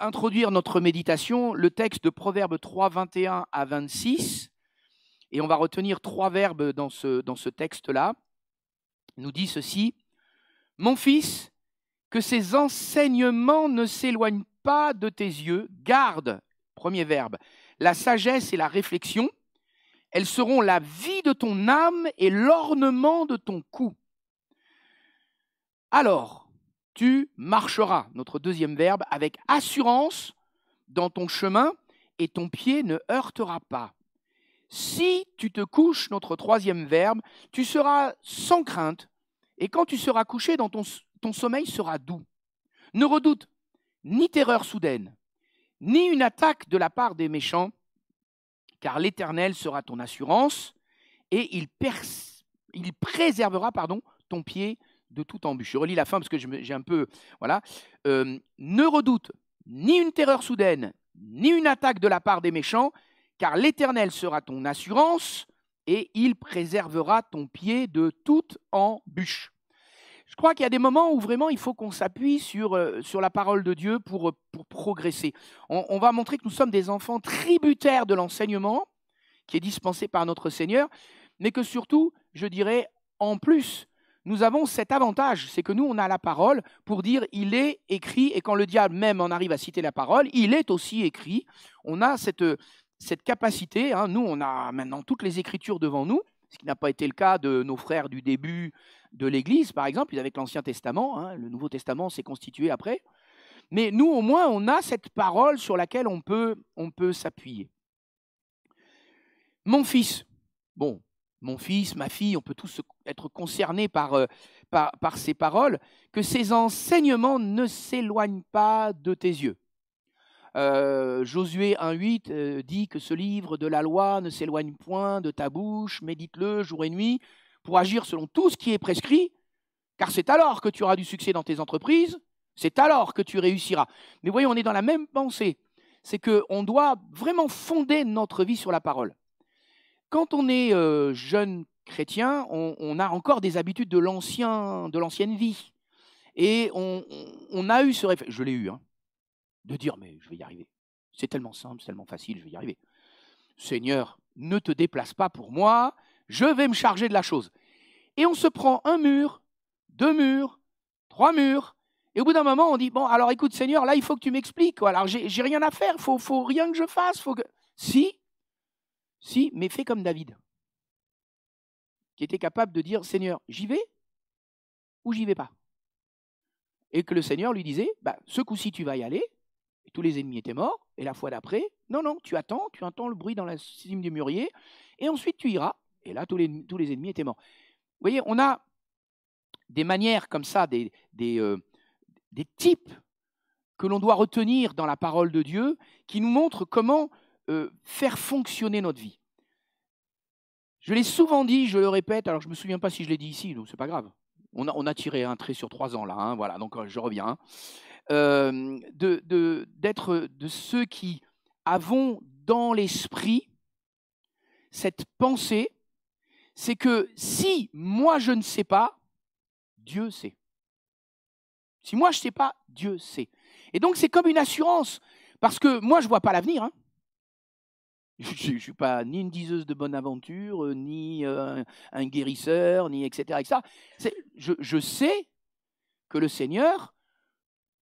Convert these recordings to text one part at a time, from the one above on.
introduire notre méditation le texte de Proverbes 3, 21 à 26. Et on va retenir trois verbes dans ce, dans ce texte-là. nous dit ceci Mon fils, que ces enseignements ne s'éloignent pas de tes yeux, garde, premier verbe, la sagesse et la réflexion. Elles seront la vie de ton âme et l'ornement de ton cou. Alors, tu marcheras, notre deuxième verbe, avec assurance dans ton chemin et ton pied ne heurtera pas. Si tu te couches, notre troisième verbe, tu seras sans crainte et quand tu seras couché, dans ton, sommeil sera doux. Ne redoute ni terreur soudaine, ni une attaque de la part des méchants, car l'Éternel sera ton assurance et il, il préservera pardon, ton pied de toute embûche. Je relis la fin parce que j'ai un peu. Voilà. ne redoute ni une terreur soudaine, ni une attaque de la part des méchants, car l'Éternel sera ton assurance et il préservera ton pied de toute embûche. Je crois qu'il y a des moments où vraiment il faut qu'on s'appuie sur, euh, la parole de Dieu pour, euh, progresser. on va montrer que nous sommes des enfants tributaires de l'enseignement qui est dispensé par notre Seigneur, mais que surtout, je dirais, en plus, nous avons cet avantage, c'est que nous, on a la parole pour dire il est écrit, et quand le diable même en arrive à citer la parole, il est aussi écrit. On a cette, euh, cette capacité, hein. nous, on a maintenant toutes les écritures devant nous, ce qui n'a pas été le cas de nos frères du début de l'Église, par exemple, ils avaient l'Ancien Testament, hein. le Nouveau Testament s'est constitué après. Mais nous, au moins, on a cette parole sur laquelle on peut, on peut s'appuyer. Mon fils, bon, mon fils, ma fille, on peut tous être concernés euh, par, ces paroles, que ces enseignements ne s'éloignent pas de tes yeux. Euh, Josué 1.8 euh, dit que ce livre de la loi ne s'éloigne point de ta bouche, médite-le jour et nuit pour agir selon tout ce qui est prescrit, car c'est alors que tu auras du succès dans tes entreprises, c'est alors que tu réussiras. Mais voyons, on est dans la même pensée, c'est qu'on doit vraiment fonder notre vie sur la parole. Quand on est euh, jeune chrétien, on, a encore des habitudes de l'ancien, de l'ancienne vie. Et on, a eu ce réflexe, je l'ai eu, hein, de dire, mais je vais y arriver. C'est tellement simple, c'est tellement facile, je vais y arriver. Seigneur, ne te déplace pas pour moi, je vais me charger de la chose. Et on se prend un mur, deux murs, trois murs, et au bout d'un moment, on dit, bon, alors écoute Seigneur, là, il faut que tu m'expliques, alors j'ai rien à faire, il faut, faut rien que je fasse, faut que... Si, si, mais fait comme David, qui était capable de dire Seigneur, j'y vais ou j'y vais pas. Et que le Seigneur lui disait bah, Ce coup-ci, tu vas y aller, tous les ennemis étaient morts, et la fois d'après, non, non, tu attends, tu entends le bruit dans la cime du mûrier, et ensuite tu iras, et là, tous les, tous les ennemis étaient morts. Vous voyez, on a des manières comme ça, des, des, euh, des types que l'on doit retenir dans la parole de Dieu, qui nous montrent comment euh, faire fonctionner notre vie. Je l'ai souvent dit, je le répète, alors je ne me souviens pas si je l'ai dit ici, donc c'est pas grave. On a, on a, tiré un trait sur trois ans là, hein, voilà, donc euh, je reviens. Hein. Euh, D'être de, de ceux qui avons dans l'esprit cette pensée, c'est que si moi je ne sais pas, Dieu sait. Si moi je ne sais pas, Dieu sait. Et donc c'est comme une assurance, parce que moi je ne vois pas l'avenir. Hein. Je ne suis pas ni une diseuse de bonne aventure, euh, ni euh, un guérisseur, ni etc. Je, je sais que le Seigneur,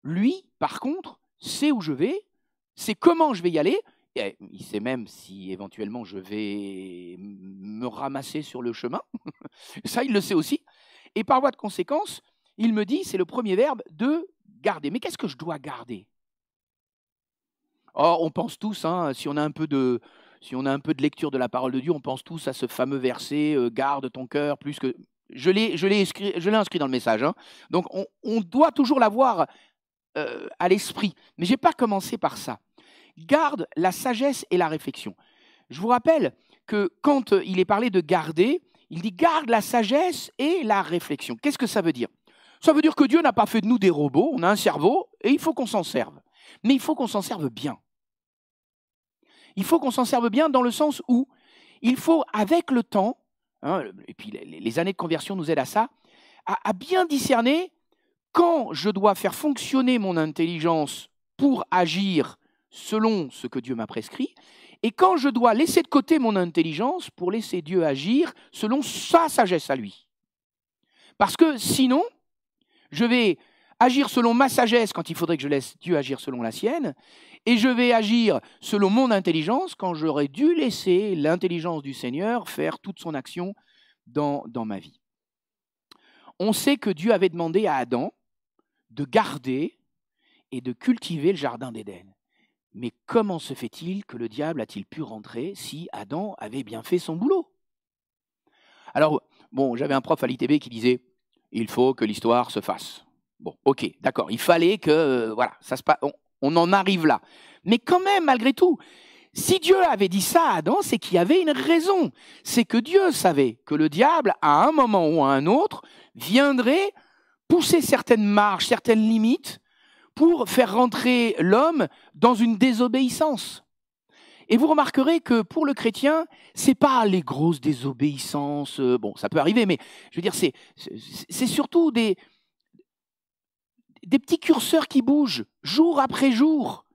lui, par contre, sait où je vais, sait comment je vais y aller, il sait même si éventuellement je vais me ramasser sur le chemin. Ça, il le sait aussi. Et par voie de conséquence, il me dit, c'est le premier verbe, de garder. Mais qu'est-ce que je dois garder Or, on pense tous, hein, si on a un peu de, si on a un peu de lecture de la parole de Dieu, on pense tous à ce fameux verset euh, Garde ton cœur plus que. Je l'ai, inscrit, inscrit dans le message. Hein. Donc on, doit toujours l'avoir euh, à l'esprit. Mais je n'ai pas commencé par ça. Garde la sagesse et la réflexion. Je vous rappelle que quand euh, il est parlé de garder, il dit garde la sagesse et la réflexion. Qu'est-ce que ça veut dire Ça veut dire que Dieu n'a pas fait de nous des robots, on a un cerveau et il faut qu'on s'en serve. Mais il faut qu'on s'en serve bien il faut qu'on s'en serve bien dans le sens où il faut, avec le temps, hein, et puis les années de conversion nous aident à ça, à bien discerner quand je dois faire fonctionner mon intelligence pour agir selon ce que Dieu m'a prescrit, et quand je dois laisser de côté mon intelligence pour laisser Dieu agir selon sa sagesse à lui. Parce que sinon, je vais agir selon ma sagesse quand il faudrait que je laisse Dieu agir selon la sienne, et je vais agir selon mon intelligence quand j'aurais dû laisser l'intelligence du Seigneur faire toute son action dans, dans ma vie. On sait que Dieu avait demandé à Adam de garder et de cultiver le jardin d'Éden. Mais comment se fait-il que le diable a-t-il pu rentrer si Adam avait bien fait son boulot Alors, bon, j'avais un prof à l'ITB qui disait il faut que l'histoire se fasse. Bon, ok, d'accord, il fallait que. Euh, voilà, ça se passe. On en arrive là. Mais quand même, malgré tout, si Dieu avait dit ça à Adam, c'est qu'il y avait une raison. C'est que Dieu savait que le diable, à un moment ou à un autre, viendrait pousser certaines marges, certaines limites, pour faire rentrer l'homme dans une désobéissance. Et vous remarquerez que pour le chrétien, c'est pas les grosses désobéissances. Euh, bon, ça peut arriver, mais je veux dire, c'est surtout des, des petits curseurs qui bougent jour après jour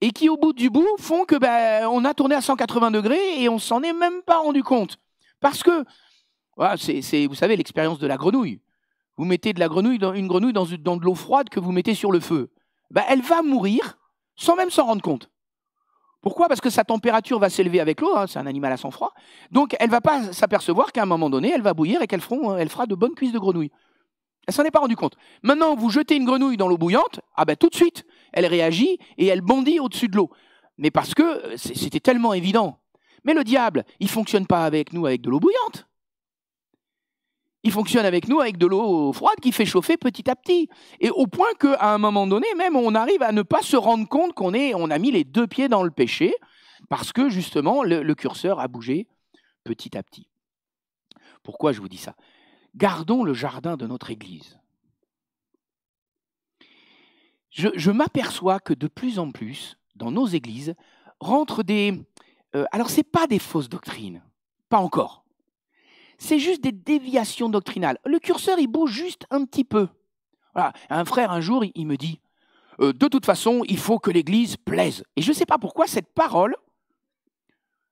et qui, au bout du bout, font que ben, on a tourné à 180 degrés et on s'en est même pas rendu compte. Parce que, voilà, c'est, vous savez, l'expérience de la grenouille. Vous mettez de la grenouille dans, une grenouille dans, dans de l'eau froide que vous mettez sur le feu. Ben, elle va mourir sans même s'en rendre compte. Pourquoi Parce que sa température va s'élever avec l'eau, hein, c'est un animal à sang froid, donc elle va pas s'apercevoir qu'à un moment donné, elle va bouillir et qu'elle fera, de bonnes cuisses de grenouille. Elle s'en est pas rendu compte. Maintenant, vous jetez une grenouille dans l'eau bouillante, ah ben tout de suite, elle réagit et elle bondit au-dessus de l'eau. Mais parce que euh, c'était tellement évident. Mais le diable, il fonctionne pas avec nous avec de l'eau bouillante. Il fonctionne avec nous avec de l'eau froide qui fait chauffer petit à petit. Et au point qu'à un moment donné, même, on arrive à ne pas se rendre compte qu'on on a mis les deux pieds dans le péché, parce que justement, le curseur a bougé petit à petit. Pourquoi je vous dis ça gardons le jardin de notre Église. Je, m'aperçois que de plus en plus, dans nos églises, rentrent des... Euh, alors, ce n'est pas des fausses doctrines, pas encore. C'est juste des déviations doctrinales. Le curseur, il bouge juste un petit peu. Voilà. Un frère, un jour, il, me dit, euh, de toute façon, il faut que l'Église plaise. Et je ne sais pas pourquoi cette parole,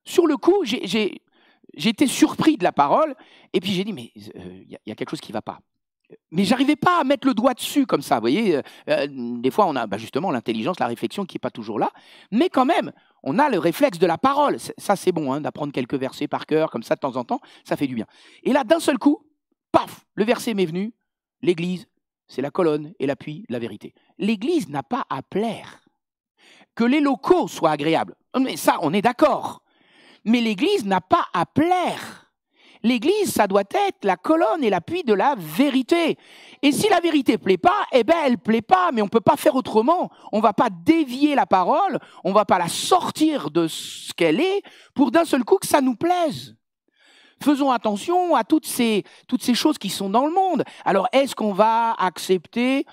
sur le coup, j'ai, j'étais surpris de la parole, et puis j'ai dit, mais euh, il y, a quelque chose qui ne va pas. Mais j'arrivais pas à mettre le doigt dessus comme ça, vous voyez. Euh, euh, des fois, on a bah, justement l'intelligence, la réflexion qui n'est pas toujours là, mais quand même, on a le réflexe de la parole. Ça, c'est bon, hein, d'apprendre quelques versets par cœur, comme ça, de temps en temps, ça fait du bien. Et là, d'un seul coup, paf, le verset m'est venu, l'Église, c'est la colonne et l'appui de la vérité. L'Église n'a pas à plaire. Que les locaux soient agréables. Mais ça, on est d'accord. Mais l'Église n'a pas à plaire. L'Église, ça doit être la colonne et l'appui de la vérité. Et si la vérité plaît pas, eh ben elle plaît pas, mais on ne peut pas faire autrement. On va pas dévier la parole, on va pas la sortir de ce qu'elle est pour d'un seul coup que ça nous plaise. Faisons attention à toutes ces, toutes ces choses qui sont dans le monde. Alors est-ce qu'on va accepter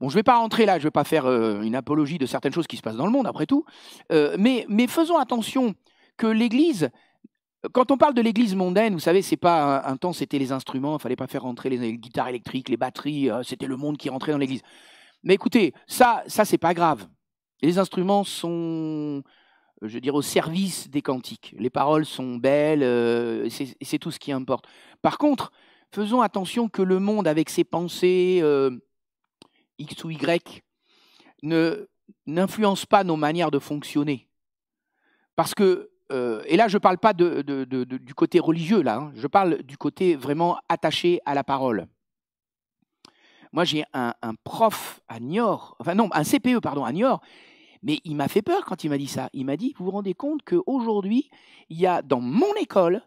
Bon, je ne vais pas rentrer là, je ne vais pas faire euh, une apologie de certaines choses qui se passent dans le monde, après tout, euh, mais, mais faisons attention que l'Église, quand on parle de l'Église mondaine, vous savez, c'est pas un, temps c'était les instruments, il fallait pas faire rentrer les, guitares électriques, les batteries, euh, c'était le monde qui rentrait dans l'Église. Mais écoutez, ça, ça c'est pas grave. Les instruments sont, je veux dire, au service des cantiques. Les paroles sont belles, euh, c'est tout ce qui importe. Par contre, faisons attention que le monde, avec ses pensées euh, X ou Y, ne n'influence pas nos manières de fonctionner. Parce que euh, et là je ne parle pas du côté religieux, là, hein. je parle du côté vraiment attaché à la parole. Moi j'ai un, prof à Niort, enfin non, un CPE, pardon, à Niort, mais il m'a fait peur quand il m'a dit ça. Il m'a dit, vous vous rendez compte qu'aujourd'hui, il y a dans mon école,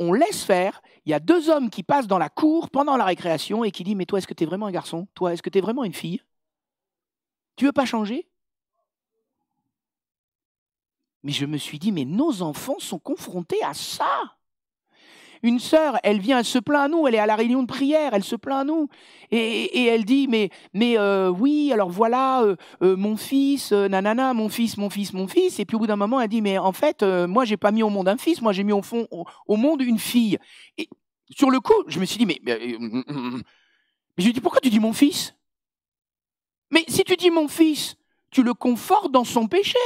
on laisse faire, il y a deux hommes qui passent dans la cour pendant la récréation et qui disent, mais toi est-ce que tu es vraiment un garçon Toi est-ce que tu es vraiment une fille Tu veux pas changer mais je me suis dit, mais nos enfants sont confrontés à ça. Une sœur, elle vient, elle se plaint à nous, elle est à la réunion de prière, elle se plaint à nous. Et, elle dit, mais, mais euh, oui, alors voilà, euh, euh, mon fils, nanana, mon fils, mon fils, mon fils. Et puis au bout d'un moment, elle dit, mais en fait, moi, j'ai pas mis au monde un fils, moi, j'ai mis au, fond, au, monde une fille. Et sur le coup, je me suis dit, mais, mais, hum, hum, hum. je lui dis, pourquoi tu dis mon fils Mais si tu dis mon fils, tu le confortes dans son péché.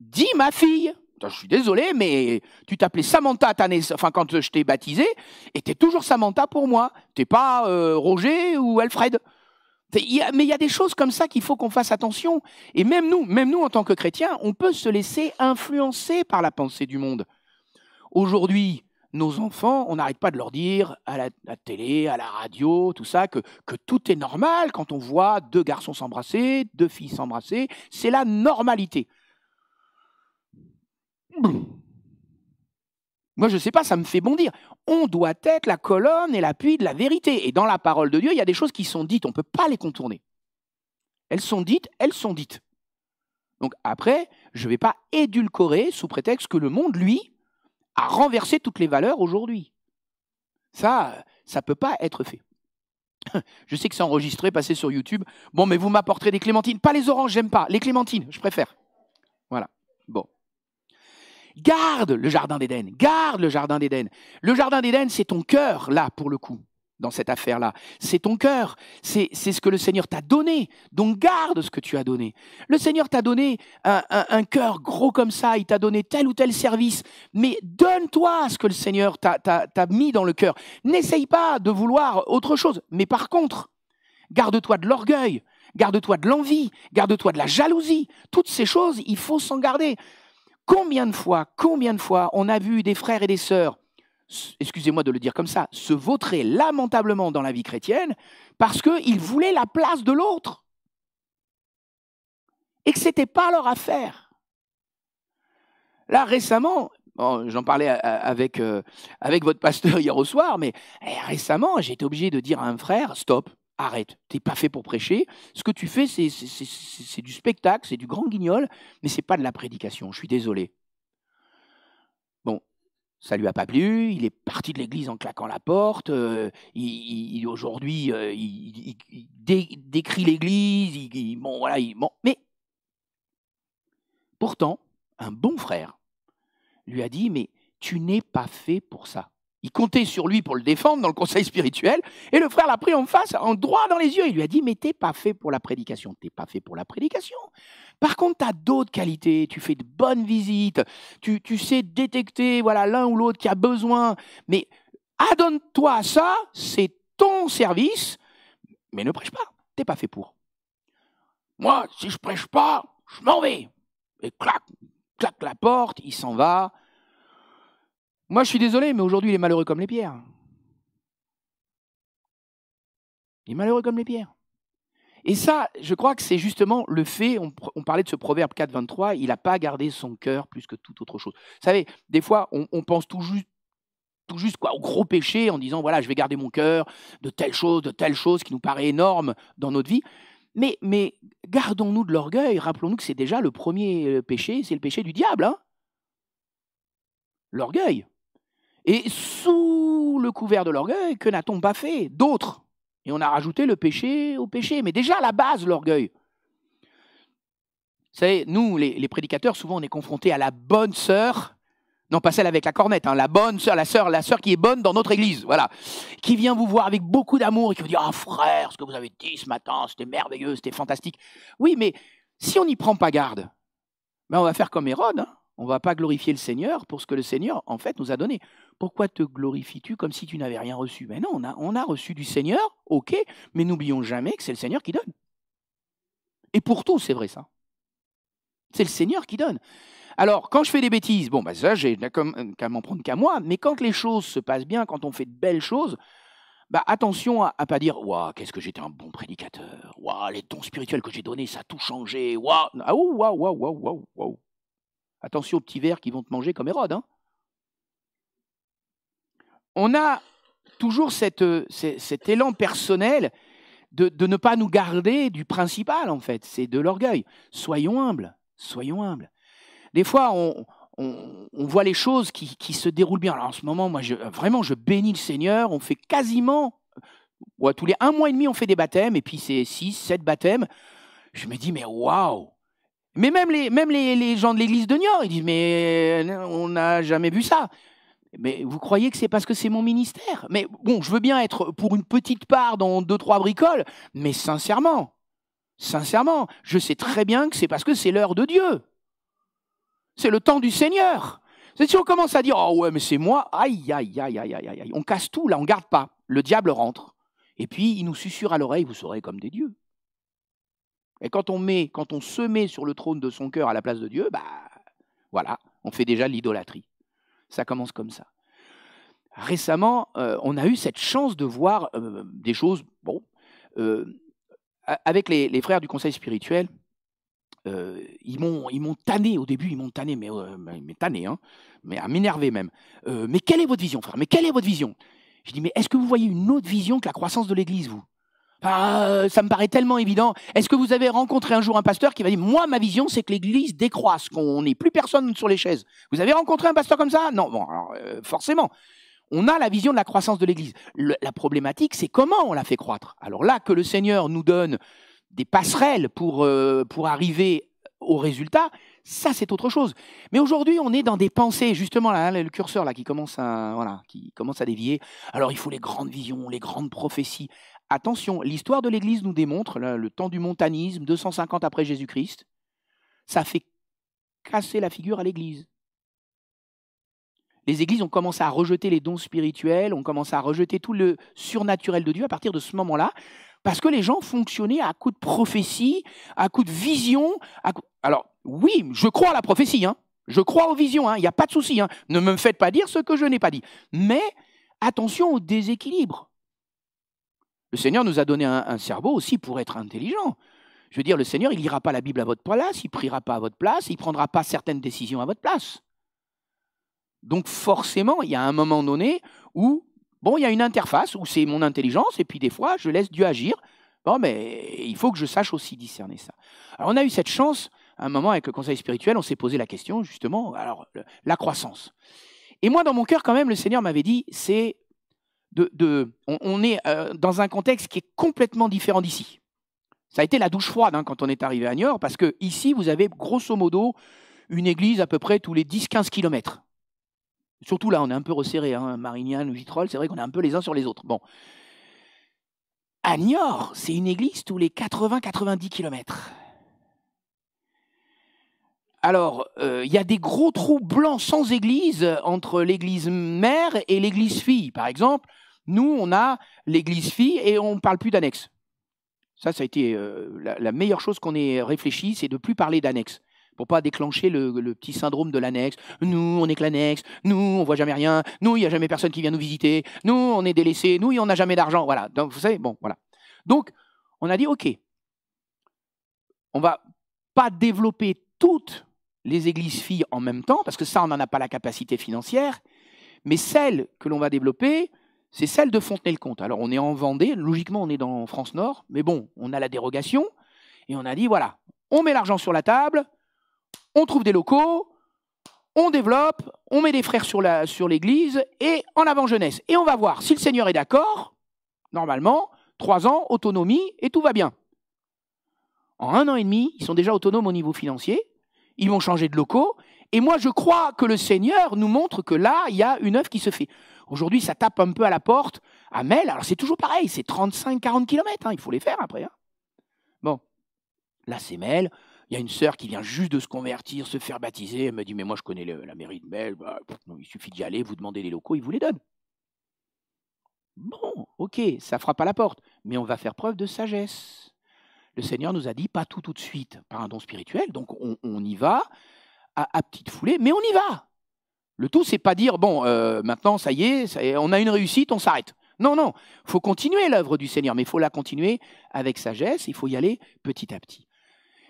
Dis ma fille. je suis désolé, mais tu t'appelais Samantha enfin, quand je t'ai baptisé, et es toujours Samantha pour moi. tu T'es pas euh, Roger ou Alfred. mais il y a des choses comme ça qu'il faut qu'on fasse attention. Et même nous, même nous en tant que chrétiens, on peut se laisser influencer par la pensée du monde. Aujourd'hui, nos enfants, on n'arrête pas de leur dire à la, télé, à la radio, tout ça, que, que tout est normal quand on voit deux garçons s'embrasser, deux filles s'embrasser. C'est la normalité. Moi, je ne sais pas, ça me fait bondir. On doit être la colonne et l'appui de la vérité. Et dans la parole de Dieu, il y a des choses qui sont dites, on ne peut pas les contourner. Elles sont dites, elles sont dites. Donc après, je ne vais pas édulcorer sous prétexte que le monde, lui, a renversé toutes les valeurs aujourd'hui. Ça, ça ne peut pas être fait. Je sais que c'est enregistré, passé sur YouTube. Bon, mais vous m'apporterez des clémentines. Pas les oranges, j'aime pas. Les clémentines, je préfère. Voilà. Bon. Garde le jardin d'Éden, garde le jardin d'Éden. Le jardin d'Éden, c'est ton cœur, là, pour le coup, dans cette affaire-là. C'est ton cœur, c'est ce que le Seigneur t'a donné. Donc garde ce que tu as donné. Le Seigneur t'a donné un, cœur gros comme ça, il t'a donné tel ou tel service, mais donne-toi ce que le Seigneur t'a mis dans le cœur. N'essaye pas de vouloir autre chose, mais par contre, garde-toi de l'orgueil, garde-toi de l'envie, garde-toi de la jalousie. Toutes ces choses, il faut s'en garder. Combien de fois, combien de fois on a vu des frères et des sœurs, excusez-moi de le dire comme ça, se vautrer lamentablement dans la vie chrétienne parce qu'ils voulaient la place de l'autre et que ce n'était pas leur affaire. Là, récemment, j'en parlais avec, euh, avec votre pasteur hier au soir, mais eh, récemment, j'ai été obligé de dire à un frère, stop, arrête, t'es pas fait pour prêcher. Ce que tu fais, c'est, du spectacle, c'est du grand guignol, mais c'est pas de la prédication. Je suis désolé. Bon, ça lui a pas plu. Il est parti de l'église en claquant la porte. Euh, il, aujourd'hui, euh, il, décrit l'église. bon, voilà, mais pourtant, un bon frère lui a dit, mais tu n'es pas fait pour ça. Il comptait sur lui pour le défendre dans le conseil spirituel. Et le frère l'a pris en face, en droit dans les yeux. Il lui a dit, mais t'es pas fait pour la prédication. T'es pas fait pour la prédication. Par contre, tu as d'autres qualités. Tu fais de bonnes visites. Tu, sais détecter voilà l'un ou l'autre qui a besoin. Mais adonne-toi à ça. C'est ton service. Mais ne prêche pas. T'es pas fait pour. Moi, si je prêche pas, je m'en vais. Et clac, clac, la porte. Il s'en va. Moi, je suis désolé, mais aujourd'hui, il est malheureux comme les pierres. Il est malheureux comme les pierres. Et ça, je crois que c'est justement le fait, on, parlait de ce proverbe 4, 23, il n'a pas gardé son cœur plus que toute autre chose. Vous savez, des fois, on, pense tout juste, tout juste quoi, au gros péché en disant, voilà, je vais garder mon cœur de telle chose, de telle chose qui nous paraît énorme dans notre vie. Mais, mais gardons-nous de l'orgueil, rappelons-nous que c'est déjà le premier euh, péché, c'est le péché du diable. Hein. L'orgueil. Et sous le couvert de l'orgueil, que n'a-t-on pas fait D'autres. Et on a rajouté le péché au péché. Mais déjà, à la base, l'orgueil. Vous savez, nous, les, prédicateurs, souvent, on est confrontés à la bonne sœur, non pas celle avec la cornette, hein, la bonne sœur, la sœur, la sœur qui est bonne dans notre église, voilà, qui vient vous voir avec beaucoup d'amour et qui vous dit « Ah frère, ce que vous avez dit ce matin, c'était merveilleux, c'était fantastique. » Oui, mais si on n'y prend pas garde, ben on va faire comme Hérode, hein. on ne va pas glorifier le Seigneur pour ce que le Seigneur, en fait, nous a donné. Pourquoi te glorifies-tu comme si tu n'avais rien reçu Mais non, on a, on a reçu du Seigneur, ok, mais n'oublions jamais que c'est le Seigneur qui donne. Et pour tout, c'est vrai ça. C'est le Seigneur qui donne. Alors, quand je fais des bêtises, bon, bah ça, j'ai euh, qu'à m'en prendre qu'à moi, mais quand les choses se passent bien, quand on fait de belles choses, bah attention à, ne pas dire Waouh, qu'est-ce que j'étais un bon prédicateur Waouh, les dons spirituels que j'ai donnés, ça a tout changé Waouh ah, Waouh, waouh, waouh, waouh, waouh Attention aux petits vers qui vont te manger comme Hérode, hein on a toujours euh, cet élan personnel de, ne pas nous garder du principal, en fait, c'est de l'orgueil. Soyons humbles, soyons humbles. Des fois, on, voit les choses qui, se déroulent bien. en ce moment, moi, vraiment, je bénis le Seigneur. On fait quasiment, euh, tous les un mois et demi, on fait des baptêmes, et puis c'est six, sept baptêmes. Je me dis, mais waouh Mais même les, les gens de l'église de Niort, ils disent, mais euh, on n'a jamais vu ça. Mais vous croyez que c'est parce que c'est mon ministère Mais bon, je veux bien être pour une petite part dans deux, trois bricoles, mais sincèrement, sincèrement, je sais très bien que c'est parce que c'est l'heure de Dieu. C'est le temps du Seigneur. C'est si on commence à dire, oh ouais, mais c'est moi, aïe, aïe, aïe, aïe, aïe, aïe, on casse tout, là, on garde pas. Le diable rentre. Et puis, il nous susurre à l'oreille, vous serez comme des dieux. Et quand on met, quand on se met sur le trône de son cœur à la place de Dieu, bah, voilà, on fait déjà l'idolâtrie. Ça commence comme ça. Récemment, euh, on a eu cette chance de voir euh, des choses. Bon, euh, avec les, frères du Conseil spirituel, ils m'ont ils m'ont tanné au début, ils m'ont tanné, mais, mais tanné, hein, mais à m'énerver même. mais quelle est votre vision, frère Mais quelle est votre vision Je dis mais est-ce que vous voyez une autre vision que la croissance de l'Église, vous bah, euh, ça me paraît tellement évident. Est-ce que vous avez rencontré un jour un pasteur qui va dire Moi, ma vision, c'est que l'Église décroisse, qu'on n'ait plus personne sur les chaises Vous avez rencontré un pasteur comme ça Non, euh, forcément. On a la vision de la croissance de l'Église. La problématique, c'est comment on la fait croître. Alors là, que le Seigneur nous donne des passerelles pour, euh, pour arriver au résultat, ça c'est autre chose. Mais aujourd'hui, on est dans des pensées, justement là, hein, le curseur là qui commence qui commence à dévier. Alors il faut les grandes visions, les grandes prophéties. Attention, l'histoire de l'Église nous démontre, le temps du montanisme, 250 après Jésus-Christ, ça fait casser la figure à l'Église. Les églises ont commencé à rejeter les dons spirituels, ont commencé à rejeter tout le surnaturel de Dieu à partir de ce moment-là, parce que les gens fonctionnaient à coup de prophétie, à coup de vision. Alors, oui, je crois à la prophétie, hein. je crois aux visions, hein, il n'y a pas de souci, hein. ne me faites pas dire ce que je n'ai pas dit. Mais attention au déséquilibre. Le Seigneur nous a donné un, cerveau aussi pour être intelligent. Je veux dire, le Seigneur, il n'ira pas la Bible à votre place, il priera pas à votre place, il prendra pas certaines décisions à votre place. Donc forcément, il y a un moment donné où, bon, il y a une interface où c'est mon intelligence, et puis des fois, je laisse Dieu agir. Bon, mais il faut que je sache aussi discerner ça. Alors on a eu cette chance, à un moment avec le conseil spirituel, on s'est posé la question, justement, alors, la croissance. Et moi, dans mon cœur, quand même, le Seigneur m'avait dit, c'est on, est euh, dans un contexte qui est complètement différent d'ici. Ça a été la douche froide hein, quand on est arrivé à Niort, parce que ici, vous avez grosso modo une église à peu près tous les 10-15 kilomètres. Surtout là, on est un peu resserré, hein, Marignane, Vitrolles, c'est vrai qu'on est un peu les uns sur les autres. Bon. À Niort, c'est une église tous les 80-90 kilomètres. Alors, euh, il y a des gros trous blancs sans église entre l'église mère et l'église fille, par exemple. Nous, on a l'église fille et on ne parle plus d'annexe. Ça, ça a été euh, la, meilleure chose qu'on ait réfléchi, c'est de ne plus parler d'annexe. Pour pas déclencher le, petit syndrome de l'annexe. Nous, on est que l'annexe. Nous, on voit jamais rien. Nous, il n'y a jamais personne qui vient nous visiter. Nous, on est délaissés. Nous, on n'a jamais d'argent. Voilà. Donc, vous savez, bon, voilà. Donc, on a dit, OK, on va pas développer toutes les églises filles en même temps, parce que ça, on n'en a pas la capacité financière, mais celles que l'on va développer, c'est celle de Fontenay-le-Comte. Alors on est en Vendée, logiquement on est dans France Nord, mais bon, on a la dérogation et on a dit voilà, on met l'argent sur la table, on trouve des locaux, on développe, on met des frères sur l'église sur et en avant jeunesse. Et on va voir si le Seigneur est d'accord. Normalement, trois ans, autonomie et tout va bien. En un an et demi, ils sont déjà autonomes au niveau financier. Ils vont changer de locaux. Et moi, je crois que le Seigneur nous montre que là, il y a une œuvre qui se fait. Aujourd'hui, ça tape un peu à la porte. À Mel, alors c'est toujours pareil, c'est 35-40 km, hein, il faut les faire après. Hein. Bon, là c'est Mel, il y a une sœur qui vient juste de se convertir, se faire baptiser, elle me dit, mais moi je connais la mairie de Mel, bah, il suffit d'y aller, vous demandez les locaux, ils vous les donnent. Bon, ok, ça frappe à la porte, mais on va faire preuve de sagesse. Le Seigneur nous a dit, pas tout tout de suite, par un don spirituel, donc on, y va, à petite foulée, mais on y va. Le tout, c'est pas dire, bon, euh, maintenant, ça y est, ça y est, on a une réussite, on s'arrête. Non, non, il faut continuer l'œuvre du Seigneur, mais il faut la continuer avec sagesse, il faut y aller petit à petit.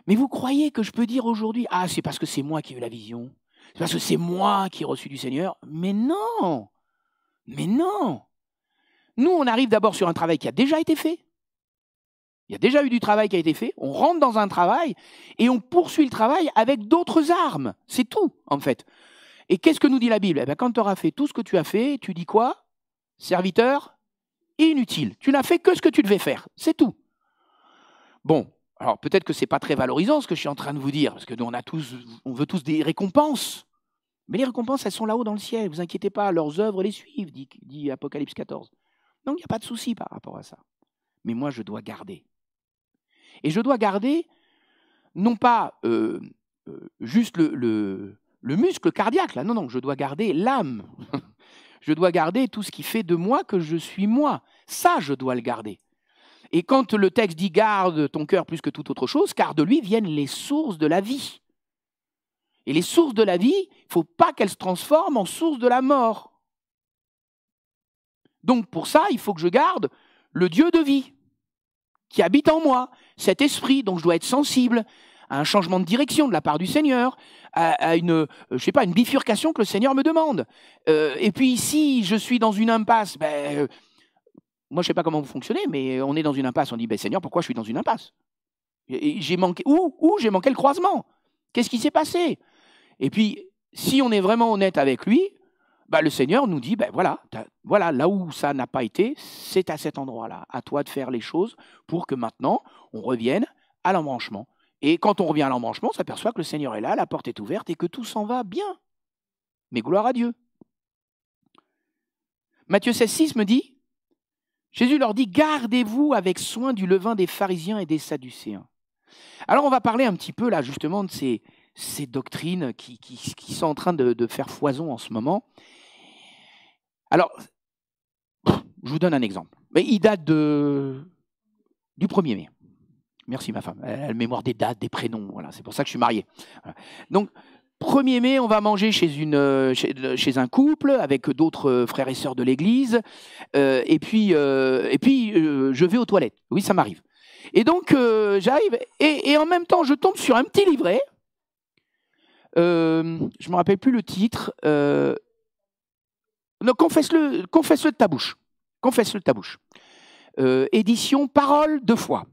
Mais vous croyez que je peux dire aujourd'hui, ah, c'est parce que c'est moi qui ai eu la vision, c'est parce que c'est moi qui ai reçu du Seigneur Mais non Mais non Nous, on arrive d'abord sur un travail qui a déjà été fait. Il y a déjà eu du travail qui a été fait, on rentre dans un travail et on poursuit le travail avec d'autres armes. C'est tout, en fait. Et qu'est-ce que nous dit la Bible eh bien, Quand tu auras fait tout ce que tu as fait, tu dis quoi Serviteur inutile. Tu n'as fait que ce que tu devais faire. C'est tout. Bon, alors peut-être que ce n'est pas très valorisant ce que je suis en train de vous dire, parce que on, a tous, on veut tous des récompenses. Mais les récompenses, elles sont là-haut dans le ciel, vous inquiétez pas, leurs œuvres les suivent, dit, dit Apocalypse 14. Donc il n'y a pas de souci par rapport à ça. Mais moi, je dois garder. Et je dois garder, non pas euh, euh, juste le, le muscle cardiaque, là. Non, non, je dois garder l'âme. je dois garder tout ce qui fait de moi que je suis moi. Ça, je dois le garder. Et quand le texte dit garde ton cœur plus que toute autre chose, car de lui viennent les sources de la vie. Et les sources de la vie, il ne faut pas qu'elles se transforment en sources de la mort. Donc pour ça, il faut que je garde le Dieu de vie qui habite en moi, cet esprit, dont je dois être sensible, à un changement de direction de la part du Seigneur, à, une, euh, je sais pas, une bifurcation que le Seigneur me demande. Euh, et puis si je suis dans une impasse, ben, euh, moi je sais pas comment vous fonctionnez, mais on est dans une impasse. On dit, ben, Seigneur, pourquoi je suis dans une impasse J'ai manqué où, où j'ai manqué le croisement Qu'est-ce qui s'est passé Et puis si on est vraiment honnête avec lui, ben, le Seigneur nous dit, ben voilà, voilà, là où ça n'a pas été, c'est à cet endroit-là. À toi de faire les choses pour que maintenant on revienne à l'embranchement. Et quand on revient à l'embranchement, on s'aperçoit que le Seigneur est là, la porte est ouverte et que tout s'en va bien. Mais gloire à Dieu. Matthieu 16, 6 me dit Jésus leur dit Gardez-vous avec soin du levain des pharisiens et des sadducéens. Alors on va parler un petit peu là justement de ces, doctrines qui, sont en train de, faire foison en ce moment. Alors, je vous donne un exemple. Mais il date de, du 1er mai. Merci ma femme. Elle a la mémoire des dates, des prénoms. Voilà, c'est pour ça que je suis marié. Donc 1er mai, on va manger chez, une, euh, chez, un couple avec d'autres euh, frères et sœurs de l'église. Euh, et puis, et puis je vais aux toilettes. Oui, ça m'arrive. Et donc, j'arrive. Et, en même temps, je tombe sur un petit livret. je ne me rappelle plus le titre. confesse-le confesse de ta bouche. Confesse-le de ta bouche. édition Parole de foi.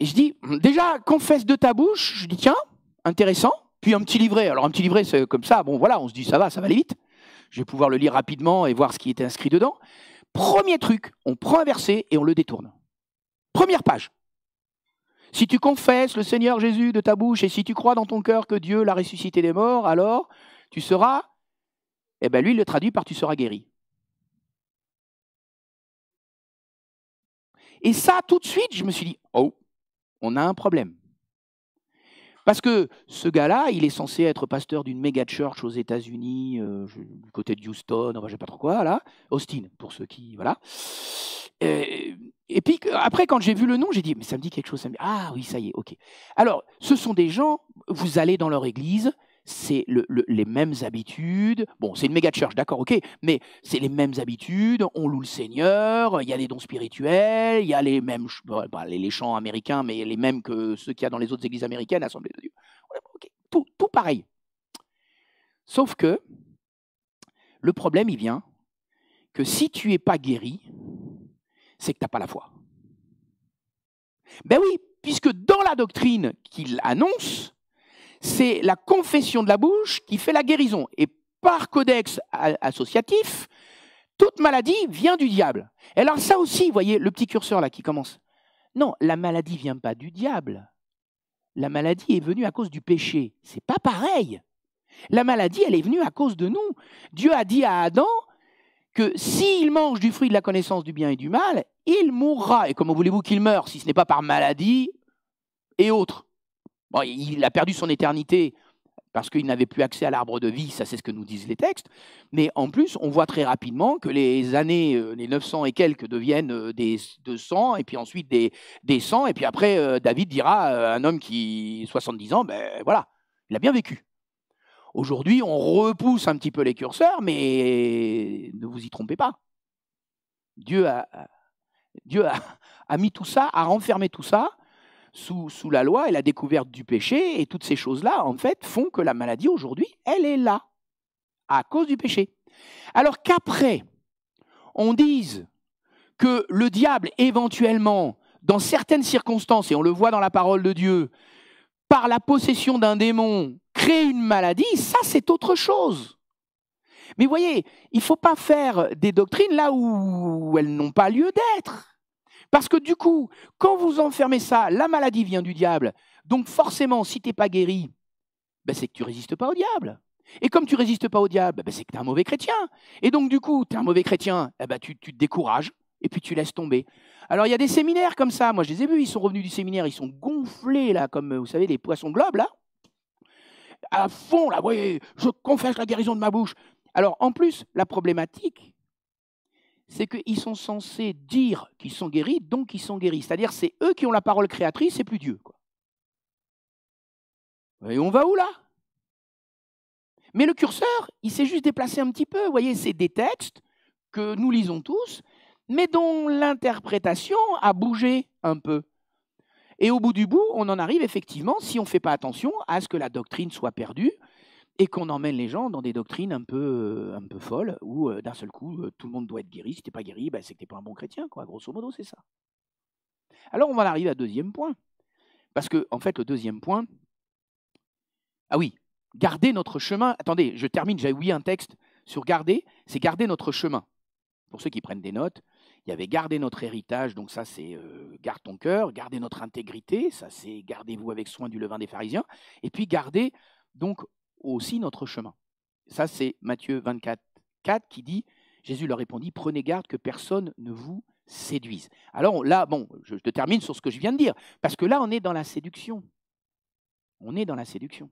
Et je dis, déjà, confesse de ta bouche. Je dis, tiens, intéressant. Puis un petit livret. Alors un petit livret, c'est comme ça. Bon, voilà, on se dit, ça va, ça va aller vite. Je vais pouvoir le lire rapidement et voir ce qui est inscrit dedans. Premier truc, on prend un verset et on le détourne. Première page. Si tu confesses le Seigneur Jésus de ta bouche et si tu crois dans ton cœur que Dieu l'a ressuscité des morts, alors tu seras... Eh bien lui, il le traduit par tu seras guéri. Et ça, tout de suite, je me suis dit, oh, on a un problème. Parce que ce gars-là, il est censé être pasteur d'une méga church aux États-Unis, euh, du côté de Houston, enfin, je sais pas trop quoi, là, Austin, pour ceux qui. Voilà. Et, et puis, après, quand j'ai vu le nom, j'ai dit, mais ça me dit quelque chose. Ça me dit, ah oui, ça y est, ok. Alors, ce sont des gens, vous allez dans leur église, c'est les mêmes habitudes. Bon, c'est une méga church, d'accord, ok, mais c'est les mêmes habitudes. On loue le Seigneur, il y a les dons spirituels, il y a les mêmes pas les, chants américains, mais les mêmes que ceux qu'il y a dans les autres églises américaines, Assemblée de Dieu. tout, tout pareil. Sauf que le problème, il vient que si tu n'es pas guéri, c'est que tu n'as pas la foi. Ben oui, puisque dans la doctrine qu'il annonce, c'est la confession de la bouche qui fait la guérison. Et par codex associatif, toute maladie vient du diable. Et alors ça aussi, vous voyez, le petit curseur là qui commence. Non, la maladie vient pas du diable. La maladie est venue à cause du péché. C'est pas pareil. La maladie, elle est venue à cause de nous. Dieu a dit à Adam que s'il mange du fruit de la connaissance du bien et du mal, il mourra. Et comment voulez-vous qu'il meure si ce n'est pas par maladie et autres il a perdu son éternité parce qu'il n'avait plus accès à l'arbre de vie, ça c'est ce que nous disent les textes. Mais en plus, on voit très rapidement que les années, euh, les 900 et quelques deviennent euh, des 200, et puis ensuite des, des 100, et puis après, euh, David dira un homme qui 70 ans, ben voilà, il a bien vécu. Aujourd'hui, on repousse un petit peu les curseurs, mais ne vous y trompez pas. Dieu a, Dieu a mis tout ça, a renfermé tout ça, sous, la loi et la découverte du péché et toutes ces choses-là, en fait, font que la maladie aujourd'hui, elle est là, à cause du péché. Alors qu'après, on dise que le diable, éventuellement, dans certaines circonstances, et on le voit dans la parole de Dieu, par la possession d'un démon, crée une maladie, ça c'est autre chose. Mais voyez, il ne faut pas faire des doctrines là où elles n'ont pas lieu d'être. Parce que du coup, quand vous enfermez ça, la maladie vient du diable. Donc forcément, si tu n'es pas guéri, ben c'est que tu résistes pas au diable. Et comme tu résistes pas au diable, ben c'est que tu es un mauvais chrétien. Et donc du coup, tu es un mauvais chrétien, eh ben tu, te décourages et puis tu laisses tomber. Alors il y a des séminaires comme ça, moi je les ai vus, ils sont revenus du séminaire, ils sont gonflés là, comme vous savez, les poissons globes là. À fond là, voyez, je confesse la guérison de ma bouche. Alors en plus, la problématique, c'est qu'ils sont censés dire qu'ils sont guéris, donc ils sont guéris. C'est-à-dire c'est eux qui ont la parole créatrice, et plus Dieu. Et on va où là Mais le curseur, il s'est juste déplacé un petit peu. Vous voyez, c'est des textes que nous lisons tous, mais dont l'interprétation a bougé un peu. Et au bout du bout, on en arrive effectivement, si on ne fait pas attention, à ce que la doctrine soit perdue et qu'on emmène les gens dans des doctrines un peu, euh, un peu folles, où euh, d'un seul coup, euh, tout le monde doit être guéri. Si t'es pas guéri, ben, c'est que t'es pas un bon chrétien, quoi. Grosso modo, c'est ça. Alors on va en arriver à deuxième point. Parce que, en fait, le deuxième point. Ah oui, garder notre chemin. Attendez, je termine, j'ai oui un texte sur garder, c'est garder notre chemin. Pour ceux qui prennent des notes, il y avait garder notre héritage, donc ça c'est garde ton cœur, garder notre intégrité, ça c'est gardez-vous avec soin du levain des pharisiens, et puis garder donc aussi notre chemin. Ça, c'est Matthieu 24, 4 qui dit, Jésus leur répondit, prenez garde que personne ne vous séduise. Alors là, bon, je, termine sur ce que je viens de dire, parce que là, on est dans la séduction. On est dans la séduction.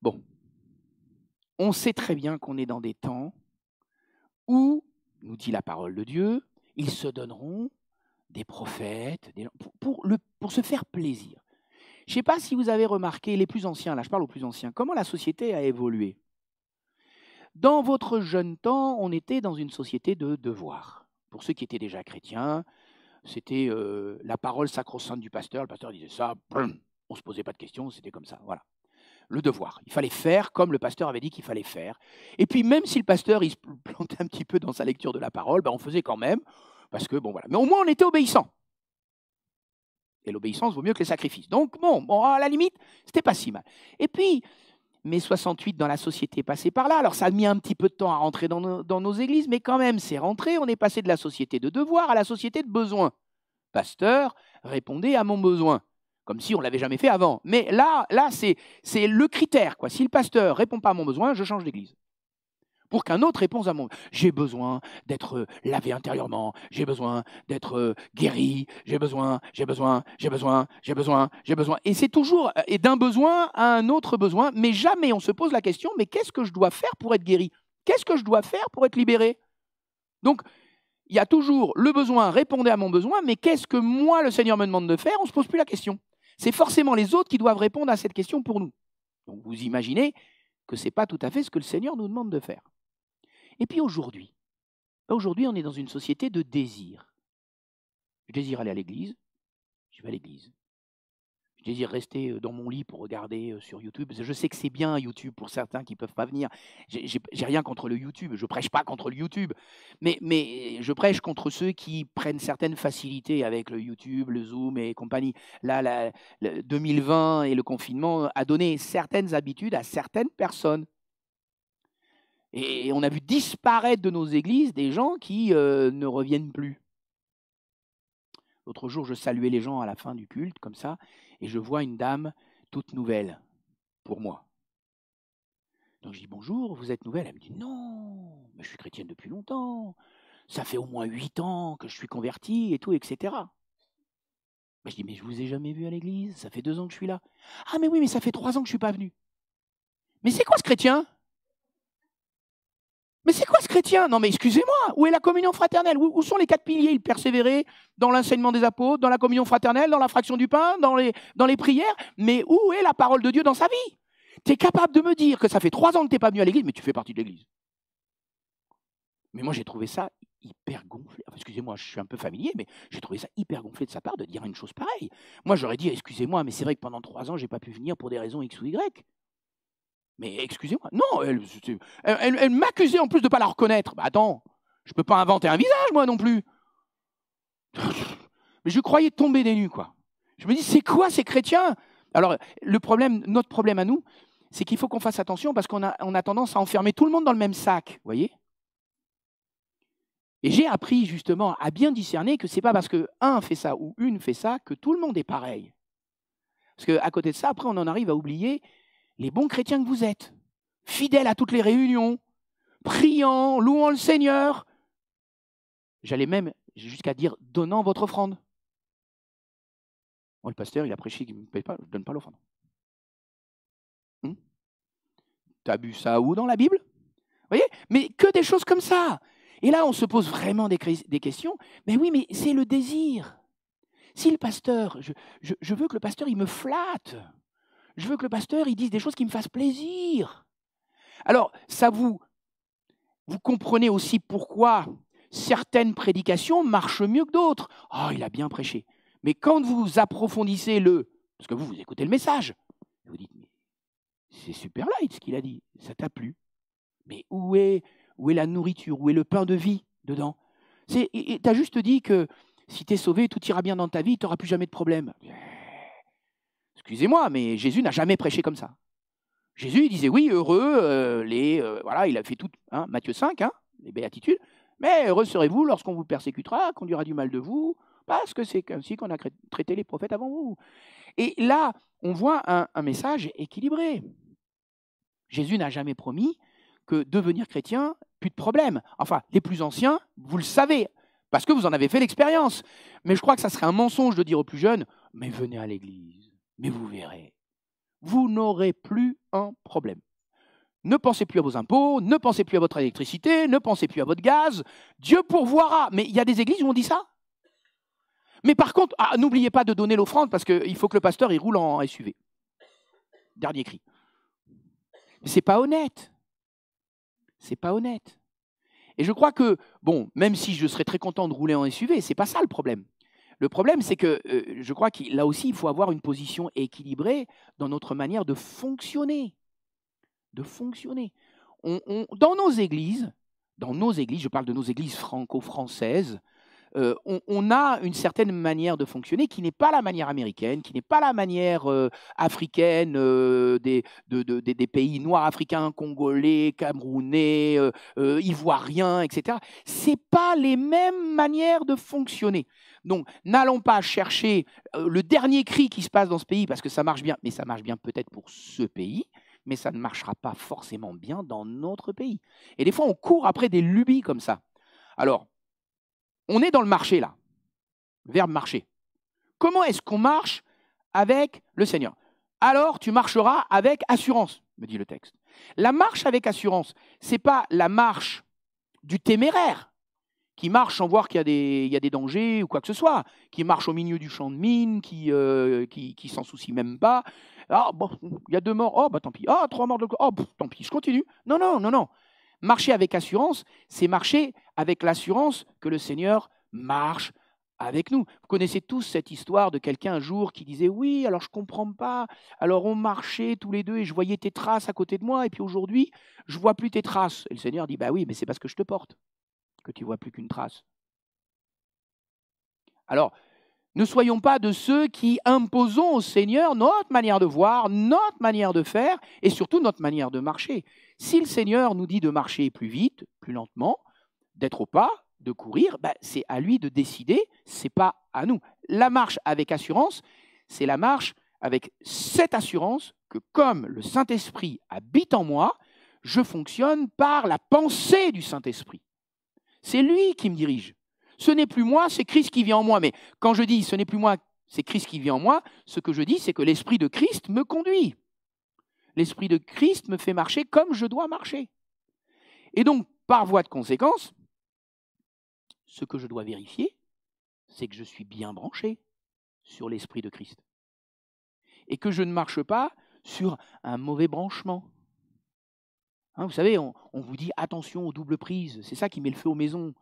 Bon, on sait très bien qu'on est dans des temps où, nous dit la parole de Dieu, ils se donneront des prophètes pour se faire plaisir. Je ne sais pas si vous avez remarqué, les plus anciens, là je parle aux plus anciens, comment la société a évolué. Dans votre jeune temps, on était dans une société de devoir. Pour ceux qui étaient déjà chrétiens, c'était euh, la parole sacro-sainte du pasteur. Le pasteur disait ça, on ne se posait pas de questions, c'était comme ça. Voilà. Le devoir. Il fallait faire comme le pasteur avait dit qu'il fallait faire. Et puis, même si le pasteur il se plantait un petit peu dans sa lecture de la parole, ben, on faisait quand même. Parce que, bon, voilà. Mais au moins, on était obéissant. Et l'obéissance vaut mieux que les sacrifices. Donc, bon, bon à la limite, c'était pas si mal. Et puis, mai 68 dans la société passée par là. Alors, ça a mis un petit peu de temps à rentrer dans nos, églises, mais quand même, c'est rentré. On est passé de la société de devoir à la société de besoin. Pasteur, répondez à mon besoin. Comme si on l'avait jamais fait avant. Mais là, là c'est le critère. Quoi. Si le pasteur répond pas à mon besoin, je change d'église pour qu'un autre réponde à mon. J'ai besoin d'être euh, lavé intérieurement, j'ai besoin d'être euh, guéri, j'ai besoin, j'ai besoin, j'ai besoin, j'ai besoin, j'ai besoin. Et c'est toujours euh, d'un besoin à un autre besoin, mais jamais on se pose la question mais qu'est-ce que je dois faire pour être guéri Qu'est-ce que je dois faire pour être libéré Donc, il y a toujours le besoin, répondez à mon besoin, mais qu'est-ce que moi, le Seigneur me demande de faire On ne se pose plus la question. C'est forcément les autres qui doivent répondre à cette question pour nous. Donc vous imaginez que ce n'est pas tout à fait ce que le Seigneur nous demande de faire. Et puis aujourd'hui, aujourd'hui on est dans une société de désir. Je désire aller à l'église, je vais à l'église. Je désire rester euh, dans mon lit pour regarder euh, sur YouTube. Je sais que c'est bien YouTube pour certains qui ne peuvent pas venir. J'ai rien contre le YouTube, je prêche pas contre le YouTube, mais, je prêche contre ceux qui prennent certaines facilités avec le YouTube, le Zoom et compagnie. Là, la, 2020 et le confinement a donné certaines habitudes à certaines personnes. Et on a vu disparaître de nos églises des gens qui euh, ne reviennent plus. L'autre jour, je saluais les gens à la fin du culte, comme ça, et je vois une dame toute nouvelle pour moi. Donc je dis bonjour, vous êtes nouvelle Elle me dit non, mais je suis chrétienne depuis longtemps. Ça fait au moins huit ans que je suis convertie et tout, etc. Mais je dis mais je vous ai jamais vu à l'église. Ça fait deux ans que je suis là. Ah mais oui, mais ça fait trois ans que je suis pas venu. Mais c'est quoi ce chrétien mais c'est quoi ce chrétien Non, mais excusez-moi, où est la communion fraternelle où, sont les quatre piliers Il persévérait dans l'enseignement des apôtres, dans la communion fraternelle, dans la fraction du pain, dans les, dans les prières. Mais où est la parole de Dieu dans sa vie Tu es capable de me dire que ça fait trois ans que tu n'es pas venu à l'église, mais tu fais partie de l'église. Mais moi, j'ai trouvé ça hyper gonflé. excusez-moi, je suis un peu familier, mais j'ai trouvé ça hyper gonflé de sa part de dire une chose pareille. Moi, j'aurais dit, excusez-moi, mais c'est vrai que pendant trois ans, j'ai pas pu venir pour des raisons X ou Y. Mais excusez-moi, non, elle, elle, m'accusait en plus de ne pas la reconnaître. Bah attends, je ne peux pas inventer un visage, moi non plus. Mais je croyais tomber des nues, quoi. Je me dis, c'est quoi ces chrétiens Alors, le problème, notre problème à nous, c'est qu'il faut qu'on fasse attention parce qu'on a, on a tendance à enfermer tout le monde dans le même sac, vous voyez Et j'ai appris justement à bien discerner que c'est pas parce que un fait ça ou une fait ça que tout le monde est pareil. Parce qu'à côté de ça, après, on en arrive à oublier les bons chrétiens que vous êtes, fidèles à toutes les réunions, priant, louant le Seigneur. J'allais même jusqu'à dire donnant votre offrande. Oh, le pasteur, il a prêché, il ne me paye pas, je ne donne pas l'offrande. Tu hmm? T'as bu ça où dans la Bible Vous voyez Mais que des choses comme ça. Et là, on se pose vraiment des, questions. Mais oui, mais c'est le désir. Si le pasteur, je, je veux que le pasteur, il me flatte. Je veux que le pasteur, il dise des choses qui me fassent plaisir. Alors, ça vous... Vous comprenez aussi pourquoi certaines prédications marchent mieux que d'autres. Oh, il a bien prêché. Mais quand vous approfondissez le... Parce que vous, vous écoutez le message. Vous dites, c'est super light ce qu'il a dit. Ça t'a plu. Mais où est, où est la nourriture Où est le pain de vie dedans Tu as juste dit que si tu es sauvé, tout ira bien dans ta vie, tu n'auras plus jamais de problème. Excusez-moi, mais Jésus n'a jamais prêché comme ça. Jésus il disait oui, heureux, euh, les, euh, voilà, il a fait tout, hein, Matthieu 5, hein, les béatitudes, mais heureux serez-vous lorsqu'on vous persécutera, qu'on dira du mal de vous, parce que c'est ainsi qu'on a traité les prophètes avant vous. Et là, on voit un, un message équilibré. Jésus n'a jamais promis que devenir chrétien, plus de problème. Enfin, les plus anciens, vous le savez, parce que vous en avez fait l'expérience. Mais je crois que ça serait un mensonge de dire aux plus jeunes, mais venez à l'église. Mais vous verrez, vous n'aurez plus un problème. Ne pensez plus à vos impôts, ne pensez plus à votre électricité, ne pensez plus à votre gaz. Dieu pourvoira. Mais il y a des églises où on dit ça. Mais par contre, ah, n'oubliez pas de donner l'offrande parce qu'il faut que le pasteur il roule en SUV. Dernier cri. c'est pas honnête. C'est pas honnête. Et je crois que, bon, même si je serais très content de rouler en SUV, n'est pas ça le problème. Le problème, c'est que euh, je crois que là aussi, il faut avoir une position équilibrée dans notre manière de fonctionner. De fonctionner. dans nos églises, dans nos églises, je parle de nos églises franco-françaises, euh, on, a une certaine manière de fonctionner qui n'est pas la manière américaine, qui n'est pas la manière euh, africaine euh, des, pays noirs africains, congolais, camerounais, ivoiriens, etc. C'est pas les mêmes manières de fonctionner. Donc, n'allons pas chercher le dernier cri qui se passe dans ce pays parce que ça marche bien, mais ça marche bien peut-être pour ce pays mais ça ne marchera pas forcément bien dans notre pays. Et des fois, on court après des lubies comme ça. Alors, on est dans le marché là. Verbe marcher. Comment est-ce qu'on marche avec le Seigneur Alors tu marcheras avec assurance, me dit le texte. La marche avec assurance, n'est pas la marche du téméraire qui marche sans voir qu'il y, a des dangers ou quoi que ce soit, qui marche au milieu du champ de mine, euh, qui, qui, s'en soucie même pas. Ah, bon, il y a deux morts, oh, bah tant pis. Ah, trois morts de... Oh, tant pis, je continue. Non, non, non, non. Marcher avec assurance, c'est marcher avec l'assurance que le Seigneur marche avec nous. Vous connaissez tous cette histoire de quelqu'un un jour qui disait oui, alors je ne comprends pas. Alors on marchait tous les deux et je voyais tes traces à côté de moi et puis aujourd'hui, je vois plus tes traces. Et le Seigneur dit bah oui, mais c'est parce que je te porte que tu vois plus qu'une trace. Alors, ne soyons pas de ceux qui imposons au Seigneur notre manière de voir, notre manière de faire et surtout notre manière de marcher. Si le Seigneur nous dit de marcher plus vite, plus lentement, d'être au pas, de courir, ben, c'est à lui de décider, c'est pas à nous. La marche avec assurance, c'est la marche avec cette assurance que comme le Saint-Esprit habite en moi, je fonctionne par la pensée du Saint-Esprit. C'est lui qui me dirige. Ce n'est plus moi, c'est Christ qui vit en moi. Mais quand je dis ce n'est plus moi, c'est Christ qui vit en moi, ce que je dis, c'est que l'Esprit de Christ me conduit. L'Esprit de Christ me fait marcher comme je dois marcher. Et donc, par voie de conséquence, ce que je dois vérifier, c'est que je suis bien branché sur l'Esprit de Christ. Et que je ne marche pas sur un mauvais branchement. Hein, vous savez, on, vous dit attention aux doubles prises, c'est ça qui met le feu aux maisons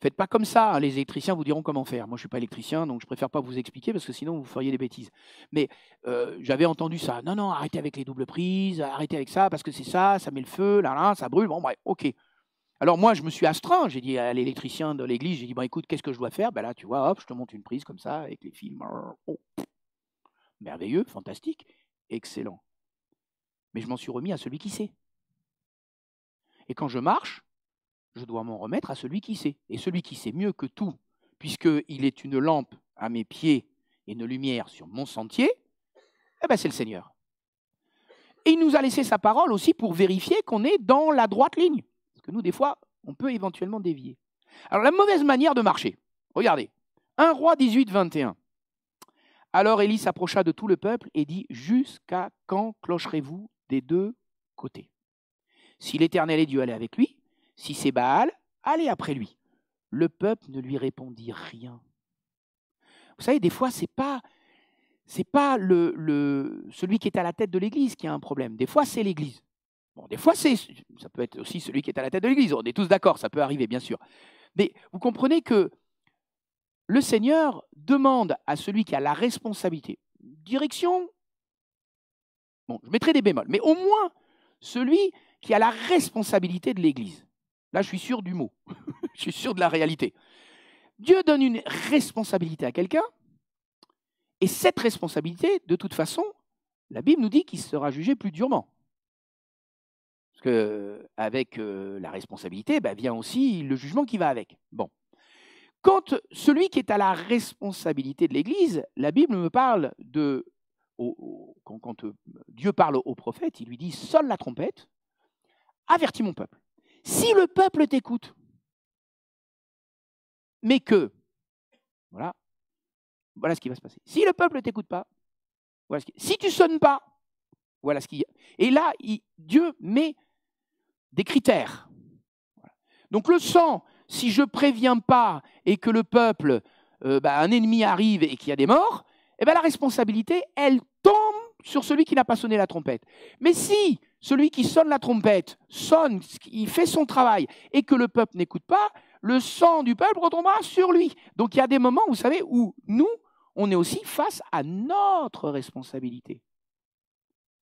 faites pas comme ça, hein. les électriciens vous diront comment faire. Moi, je ne suis pas électricien, donc je préfère pas vous expliquer parce que sinon vous feriez des bêtises. Mais euh, j'avais entendu ça. Non, non, arrêtez avec les doubles prises, arrêtez avec ça parce que c'est ça, ça met le feu, là, là, ça brûle. Bon, bref, ok. Alors moi, je me suis astreint. J'ai dit à l'électricien de l'église, j'ai dit, bon, bah, écoute, qu'est-ce que je dois faire Ben là, tu vois, hop, je te monte une prise comme ça avec les films. Oh, merveilleux, fantastique, excellent. Mais je m'en suis remis à celui qui sait. Et quand je marche, je dois m'en remettre à celui qui sait. Et celui qui sait mieux que tout, puisqu'il est une lampe à mes pieds et une lumière sur mon sentier, eh ben, c'est le Seigneur. Et il nous a laissé sa parole aussi pour vérifier qu'on est dans la droite ligne. Parce que nous, des fois, on peut éventuellement dévier. Alors, la mauvaise manière de marcher. Regardez. 1 roi 18, 21. Alors Élie s'approcha de tout le peuple et dit Jusqu'à quand clocherez-vous des deux côtés Si l'Éternel est Dieu aller avec lui, si c'est Baal, allez après lui. Le peuple ne lui répondit rien. Vous savez, des fois, c'est pas c'est pas le, celui qui est à la tête de l'Église qui a un problème. Des fois, c'est l'Église. Bon, des fois, c'est ça peut être aussi celui qui est à la tête de l'Église. On est tous d'accord, ça peut arriver, bien sûr. Mais vous comprenez que le Seigneur demande à celui qui a la responsabilité, direction. Bon, je mettrai des bémols, mais au moins celui qui a la responsabilité de l'Église. Là, je suis sûr du mot. je suis sûr de la réalité. Dieu donne une responsabilité à quelqu'un, et cette responsabilité, de toute façon, la Bible nous dit qu'il sera jugé plus durement. Parce qu'avec avec euh, la responsabilité, bah, vient aussi le jugement qui va avec. Bon. Quand celui qui est à la responsabilité de l'Église, la Bible me parle de. quand, euh, Dieu parle au prophète, il lui dit Sonne la trompette, avertis mon peuple. Si le peuple t'écoute, mais que, voilà, voilà ce qui va se passer. Si le peuple t'écoute pas, voilà ce si tu sonnes pas, voilà ce qui. Et là, Dieu met des critères. Donc le sang, si je préviens pas et que le peuple, euh, bah, un ennemi arrive et qu'il y a des morts, et eh ben, la responsabilité, elle tend sur celui qui n'a pas sonné la trompette. Mais si celui qui sonne la trompette sonne, il fait son travail, et que le peuple n'écoute pas, le sang du peuple retombera sur lui. Donc il y a des moments, vous savez, où nous, on est aussi face à notre responsabilité.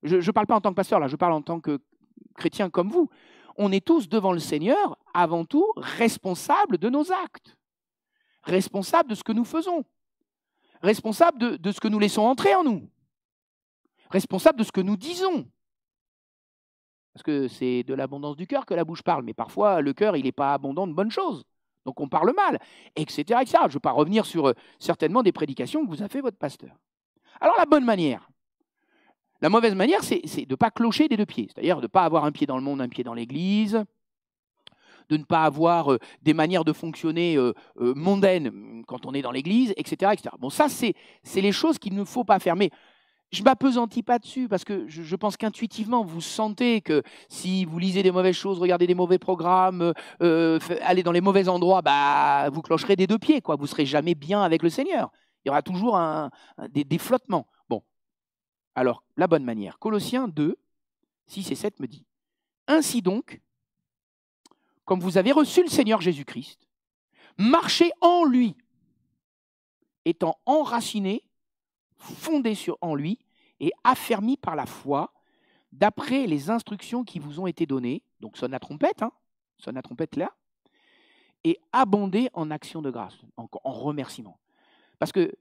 Je ne parle pas en tant que pasteur, là, je parle en tant que chrétien comme vous. On est tous devant le Seigneur, avant tout, responsables de nos actes, responsables de ce que nous faisons, responsables de, de ce que nous laissons entrer en nous responsable de ce que nous disons. Parce que c'est de l'abondance du cœur que la bouche parle, mais parfois le cœur, il n'est pas abondant de bonnes choses. Donc on parle mal, etc. Je ne veux pas revenir sur euh, certainement des prédications que vous a fait votre pasteur. Alors la bonne manière, la mauvaise manière, c'est de ne pas clocher des deux pieds, c'est-à-dire de ne pas avoir un pied dans le monde, un pied dans l'Église, de ne pas avoir euh, des manières de fonctionner euh, mondaines mm, quand on est dans l'Église, etc., etc. Bon, ça, c'est les choses qu'il ne faut pas faire. Mais je m'apesantis pas dessus parce que je, pense qu'intuitivement, vous sentez que si vous lisez des mauvaises choses, regardez des mauvais programmes, euh, allez dans les mauvais endroits, bah, vous clocherez des deux pieds. Quoi. Vous serez jamais bien avec le Seigneur. Il y aura toujours des, flottements. Bon, alors, la bonne manière. Colossiens 2, 6 et 7 me dit Ainsi donc, comme vous avez reçu le Seigneur Jésus-Christ, marchez en lui, étant enraciné fondé sur, en lui et affermi par la foi, d'après les instructions qui vous ont été données. Donc sonne la trompette, hein, sonne la trompette là, et abondé en actions de grâce, en, en remerciement. Parce que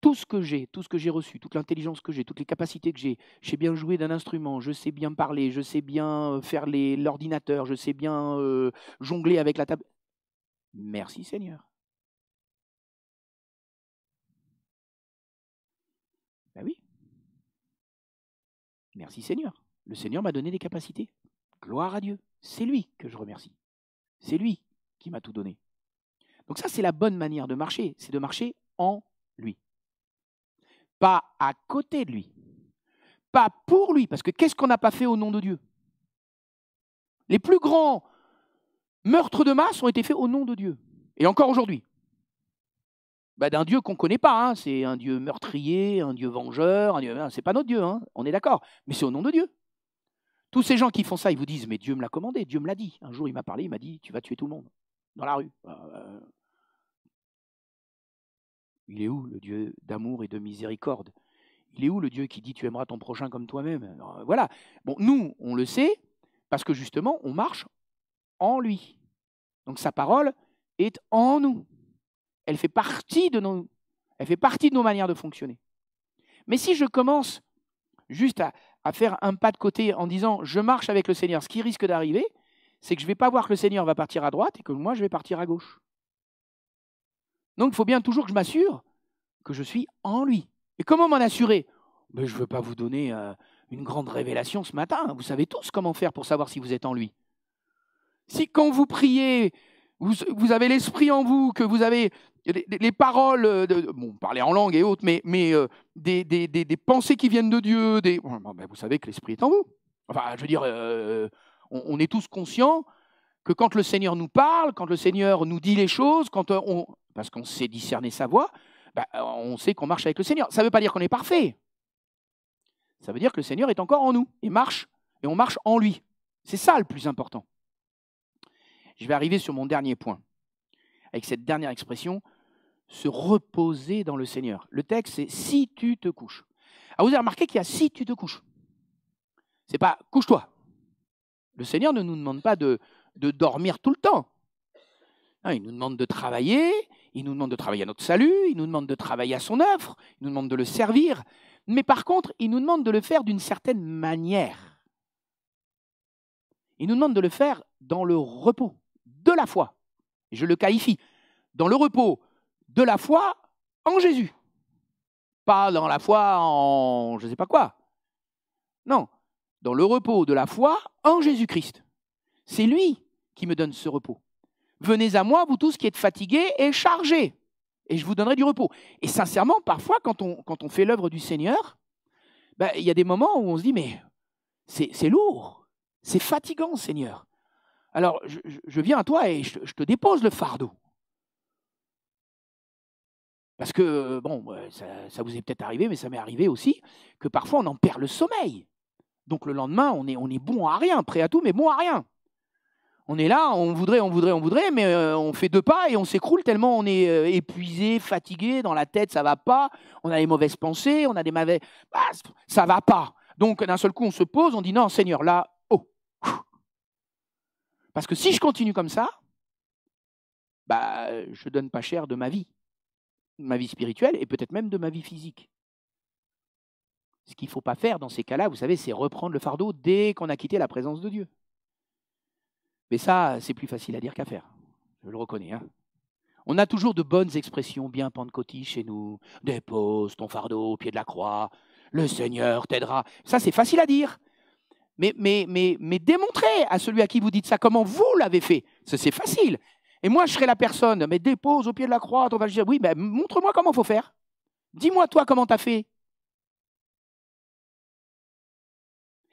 tout ce que j'ai, tout ce que j'ai reçu, toute l'intelligence que j'ai, toutes les capacités que j'ai, je sais bien jouer d'un instrument, je sais bien parler, je sais bien euh, faire l'ordinateur, je sais bien euh, jongler avec la table. Merci Seigneur. Merci Seigneur. Le Seigneur m'a donné des capacités. Gloire à Dieu. C'est lui que je remercie. C'est lui qui m'a tout donné. Donc ça, c'est la bonne manière de marcher. C'est de marcher en lui. Pas à côté de lui. Pas pour lui. Parce que qu'est-ce qu'on n'a pas fait au nom de Dieu Les plus grands meurtres de masse ont été faits au nom de Dieu. Et encore aujourd'hui. Bah, d'un Dieu qu'on ne connaît pas. Hein. C'est un Dieu meurtrier, un Dieu vengeur. Un Dieu... C'est pas notre Dieu, hein. on est d'accord. Mais c'est au nom de Dieu. Tous ces gens qui font ça, ils vous disent Mais Dieu me l'a commandé, Dieu me l'a dit. Un jour, il m'a parlé, il m'a dit Tu vas tuer tout le monde dans la rue. Bah, euh. Il est où le Dieu d'amour et de miséricorde Il est où le Dieu qui dit Tu aimeras ton prochain comme toi-même euh, Voilà. Bon, nous, on le sait, parce que justement, on marche en lui. Donc sa parole est en nous. Elle fait partie de nos, elle fait partie de nos manières de fonctionner. Mais si je commence juste à, faire un pas de côté en disant je marche avec le Seigneur, ce qui risque d'arriver, c'est que je ne vais pas voir que le Seigneur va partir à droite et que moi je vais partir à gauche. Donc il faut bien toujours que je m'assure que je suis en lui. Et comment m'en assurer Mais ben, Je ne veux pas vous donner euh, une grande révélation ce matin. Vous savez tous comment faire pour savoir si vous êtes en lui. Si quand vous priez, vous, avez l'esprit en vous, que vous avez les, paroles, euh, de, bon, parler en langue et autres, mais, euh, des, pensées qui viennent de Dieu, des, ben, vous savez que l'esprit est en vous. Enfin, je veux dire, euh, on, est tous conscients que quand le Seigneur nous parle, quand le Seigneur nous dit les choses, quand parce qu'on sait discerner sa voix, ben, on sait qu'on marche avec le Seigneur. Ça ne veut pas dire qu'on est parfait. Ça veut dire que le Seigneur est encore en nous et marche, et on marche en lui. C'est ça le plus important. Je vais arriver sur mon dernier point, avec cette dernière expression, se reposer dans le Seigneur. Le texte, c'est si tu te couches. Alors ah, vous avez remarqué qu'il y a si tu te couches. Ce n'est pas couche-toi. Le Seigneur ne nous demande pas de, de dormir tout le temps. il nous demande de travailler, il nous demande de travailler à notre salut, il nous demande de travailler à son œuvre, il nous demande de le servir. Mais par contre, il nous demande de le faire d'une certaine manière. Il nous demande de le faire dans le repos de la foi. Je le qualifie. Dans le repos de la foi en Jésus. Pas dans la foi en je ne sais pas quoi. Non, dans le repos de la foi en Jésus-Christ. C'est lui qui me donne ce repos. Venez à moi, vous tous qui êtes fatigués et chargés, et je vous donnerai du repos. Et sincèrement, parfois, quand on, quand on fait l'œuvre du Seigneur, ben, il y a des moments où on se dit, mais c'est lourd, c'est fatigant, Seigneur. Alors, je, viens à toi et je, te dépose le fardeau. Parce que, bon, euh, ça, vous est peut-être arrivé, mais ça m'est arrivé aussi, que parfois on en perd le sommeil. Donc le lendemain, on est, on est bon à rien, prêt à tout, mais bon à rien. On est là, on voudrait, on voudrait, on voudrait, mais euh, on fait deux pas et on s'écroule tellement on est euh, épuisé, fatigué, dans la tête, ça va pas, on a des mauvaises pensées, on a des mauvais... Bah, ça va pas. Donc d'un seul coup, on se pose, on dit non, Seigneur, là, parce que si je continue comme ça, bah, je ne donne pas cher de ma vie, de ma vie spirituelle et peut-être même de ma vie physique. Ce qu'il ne faut pas faire dans ces cas-là, vous savez, c'est reprendre le fardeau dès qu'on a quitté la présence de Dieu. Mais ça, c'est plus facile à dire qu'à faire. Je le reconnais. Hein. On a toujours de bonnes expressions bien pentecôtis chez nous. Dépose ton fardeau au pied de la croix. Le Seigneur t'aidera. Ça, c'est facile à dire mais, mais, mais, démontrez à celui à qui vous dites ça comment vous l'avez fait. C'est facile. Et moi, je serai la personne, mais dépose au pied de la croix, on va dire, oui, mais montre-moi comment faut faire. Dis-moi toi comment tu as fait.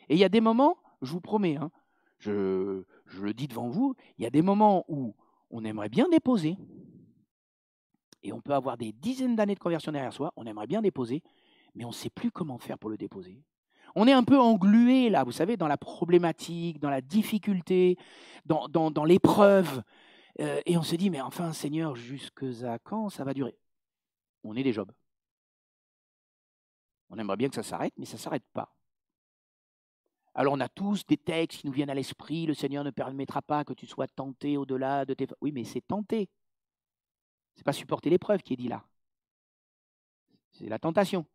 Et il y a des moments, je vous promets, hein, je, je le dis devant vous, il y a des moments où on aimerait bien déposer. Et on peut avoir des dizaines d'années de conversion derrière soi, on aimerait bien déposer, mais on ne sait plus comment faire pour le déposer. On est un peu englué là, vous savez, dans la problématique, dans la difficulté, dans, l'épreuve. Euh, et on se dit, mais enfin, Seigneur, jusque à quand ça va durer On est des jobs. On aimerait bien que ça s'arrête, mais ça ne s'arrête pas. Alors on a tous des textes qui nous viennent à l'esprit, le Seigneur ne permettra pas que tu sois tenté au-delà de tes... Oui, mais c'est tenté. Ce n'est pas supporter l'épreuve qui est dit là. C'est la tentation.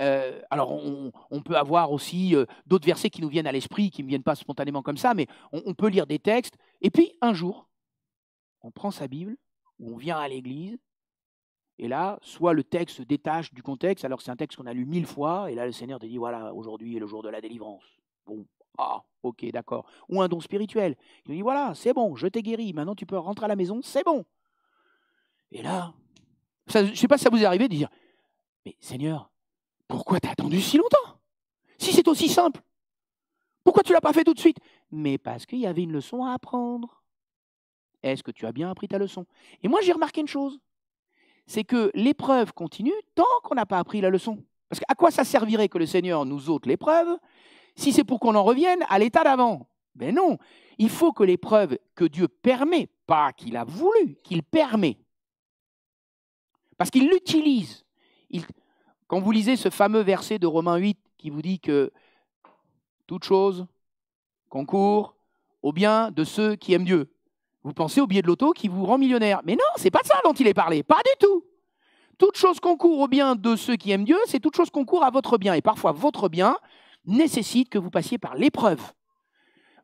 Euh, alors, on, peut avoir aussi euh, d'autres versets qui nous viennent à l'esprit, qui ne viennent pas spontanément comme ça, mais on, peut lire des textes. Et puis, un jour, on prend sa Bible, ou on vient à l'église, et là, soit le texte se détache du contexte, alors c'est un texte qu'on a lu mille fois, et là, le Seigneur te dit voilà, aujourd'hui est le jour de la délivrance. Bon, ah, ok, d'accord. Ou un don spirituel. Il dit voilà, c'est bon, je t'ai guéri, maintenant tu peux rentrer à la maison, c'est bon. Et là, je ne sais pas si ça vous est arrivé de dire mais Seigneur, pourquoi t'as attendu si longtemps Si c'est aussi simple, pourquoi tu l'as pas fait tout de suite Mais parce qu'il y avait une leçon à apprendre. Est-ce que tu as bien appris ta leçon Et moi, j'ai remarqué une chose c'est que l'épreuve continue tant qu'on n'a pas appris la leçon. Parce qu'à quoi ça servirait que le Seigneur nous ôte l'épreuve si c'est pour qu'on en revienne à l'état d'avant Ben non, il faut que l'épreuve que Dieu permet, pas qu'il a voulu, qu'il permet, parce qu'il l'utilise. Il... Quand vous lisez ce fameux verset de Romains 8 qui vous dit que toute chose concourt au bien de ceux qui aiment Dieu, vous pensez au billet de l'auto qui vous rend millionnaire. Mais non, c'est pas de ça dont il est parlé, pas du tout. Toute chose concourt au bien de ceux qui aiment Dieu, c'est toute chose concourt à votre bien. Et parfois, votre bien nécessite que vous passiez par l'épreuve,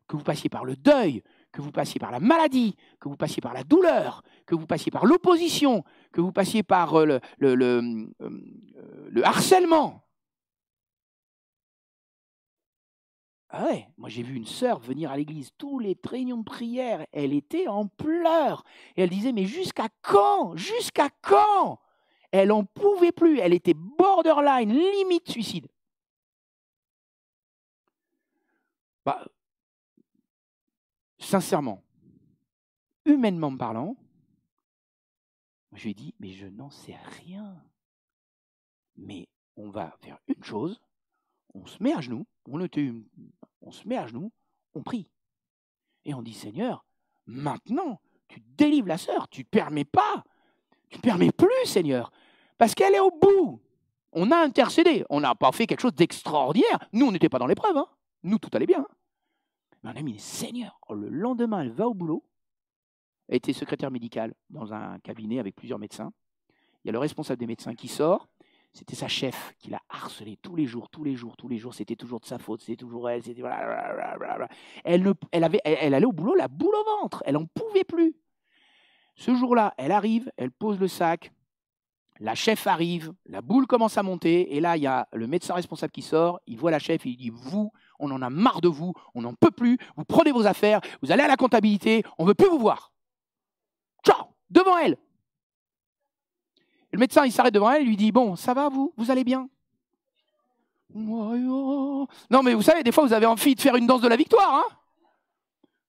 que vous passiez par le deuil, que vous passiez par la maladie, que vous passiez par la douleur, que vous passiez par l'opposition, que vous passiez par euh, le, euh, le harcèlement. Ah ouais, moi j'ai vu une sœur venir à l'église, tous les réunions de prière, elle était en pleurs. Et elle disait, mais jusqu'à quand Jusqu'à quand Elle n'en pouvait plus, elle était borderline, limite suicide. Bah, sincèrement, humainement parlant, je lui ai dit, mais je n'en sais rien mais on va faire une chose, on se met à genoux, on, tue. on se met à genoux, on prie. Et on dit Seigneur, maintenant, tu délivres la sœur, tu ne permets pas, tu ne permets plus, Seigneur, parce qu'elle est au bout. On a intercédé, on n'a pas fait quelque chose d'extraordinaire. Nous, on n'était pas dans l'épreuve, hein. nous, tout allait bien. Hein. Mais on a mis Seigneur, oh, le lendemain, elle va au boulot, elle était secrétaire médicale dans un cabinet avec plusieurs médecins. Il y a le responsable des médecins qui sort, c'était sa chef qui l'a harcelé tous les jours, tous les jours, tous les jours. C'était toujours de sa faute, c'était toujours elle. C'était Elle, allait au boulot la boule au ventre. Elle n'en pouvait plus. Ce jour-là, elle arrive, elle pose le sac, la chef arrive, la boule commence à monter, et là, il y a le médecin responsable qui sort, il voit la chef, et il dit Vous, on en a marre de vous, on n'en peut plus, vous prenez vos affaires, vous allez à la comptabilité, on ne veut plus vous voir. Ciao Devant elle le médecin, il s'arrête devant elle, il lui dit, bon, ça va vous Vous allez bien oh. Non, mais vous savez, des fois, vous avez envie de faire une danse de la victoire. Hein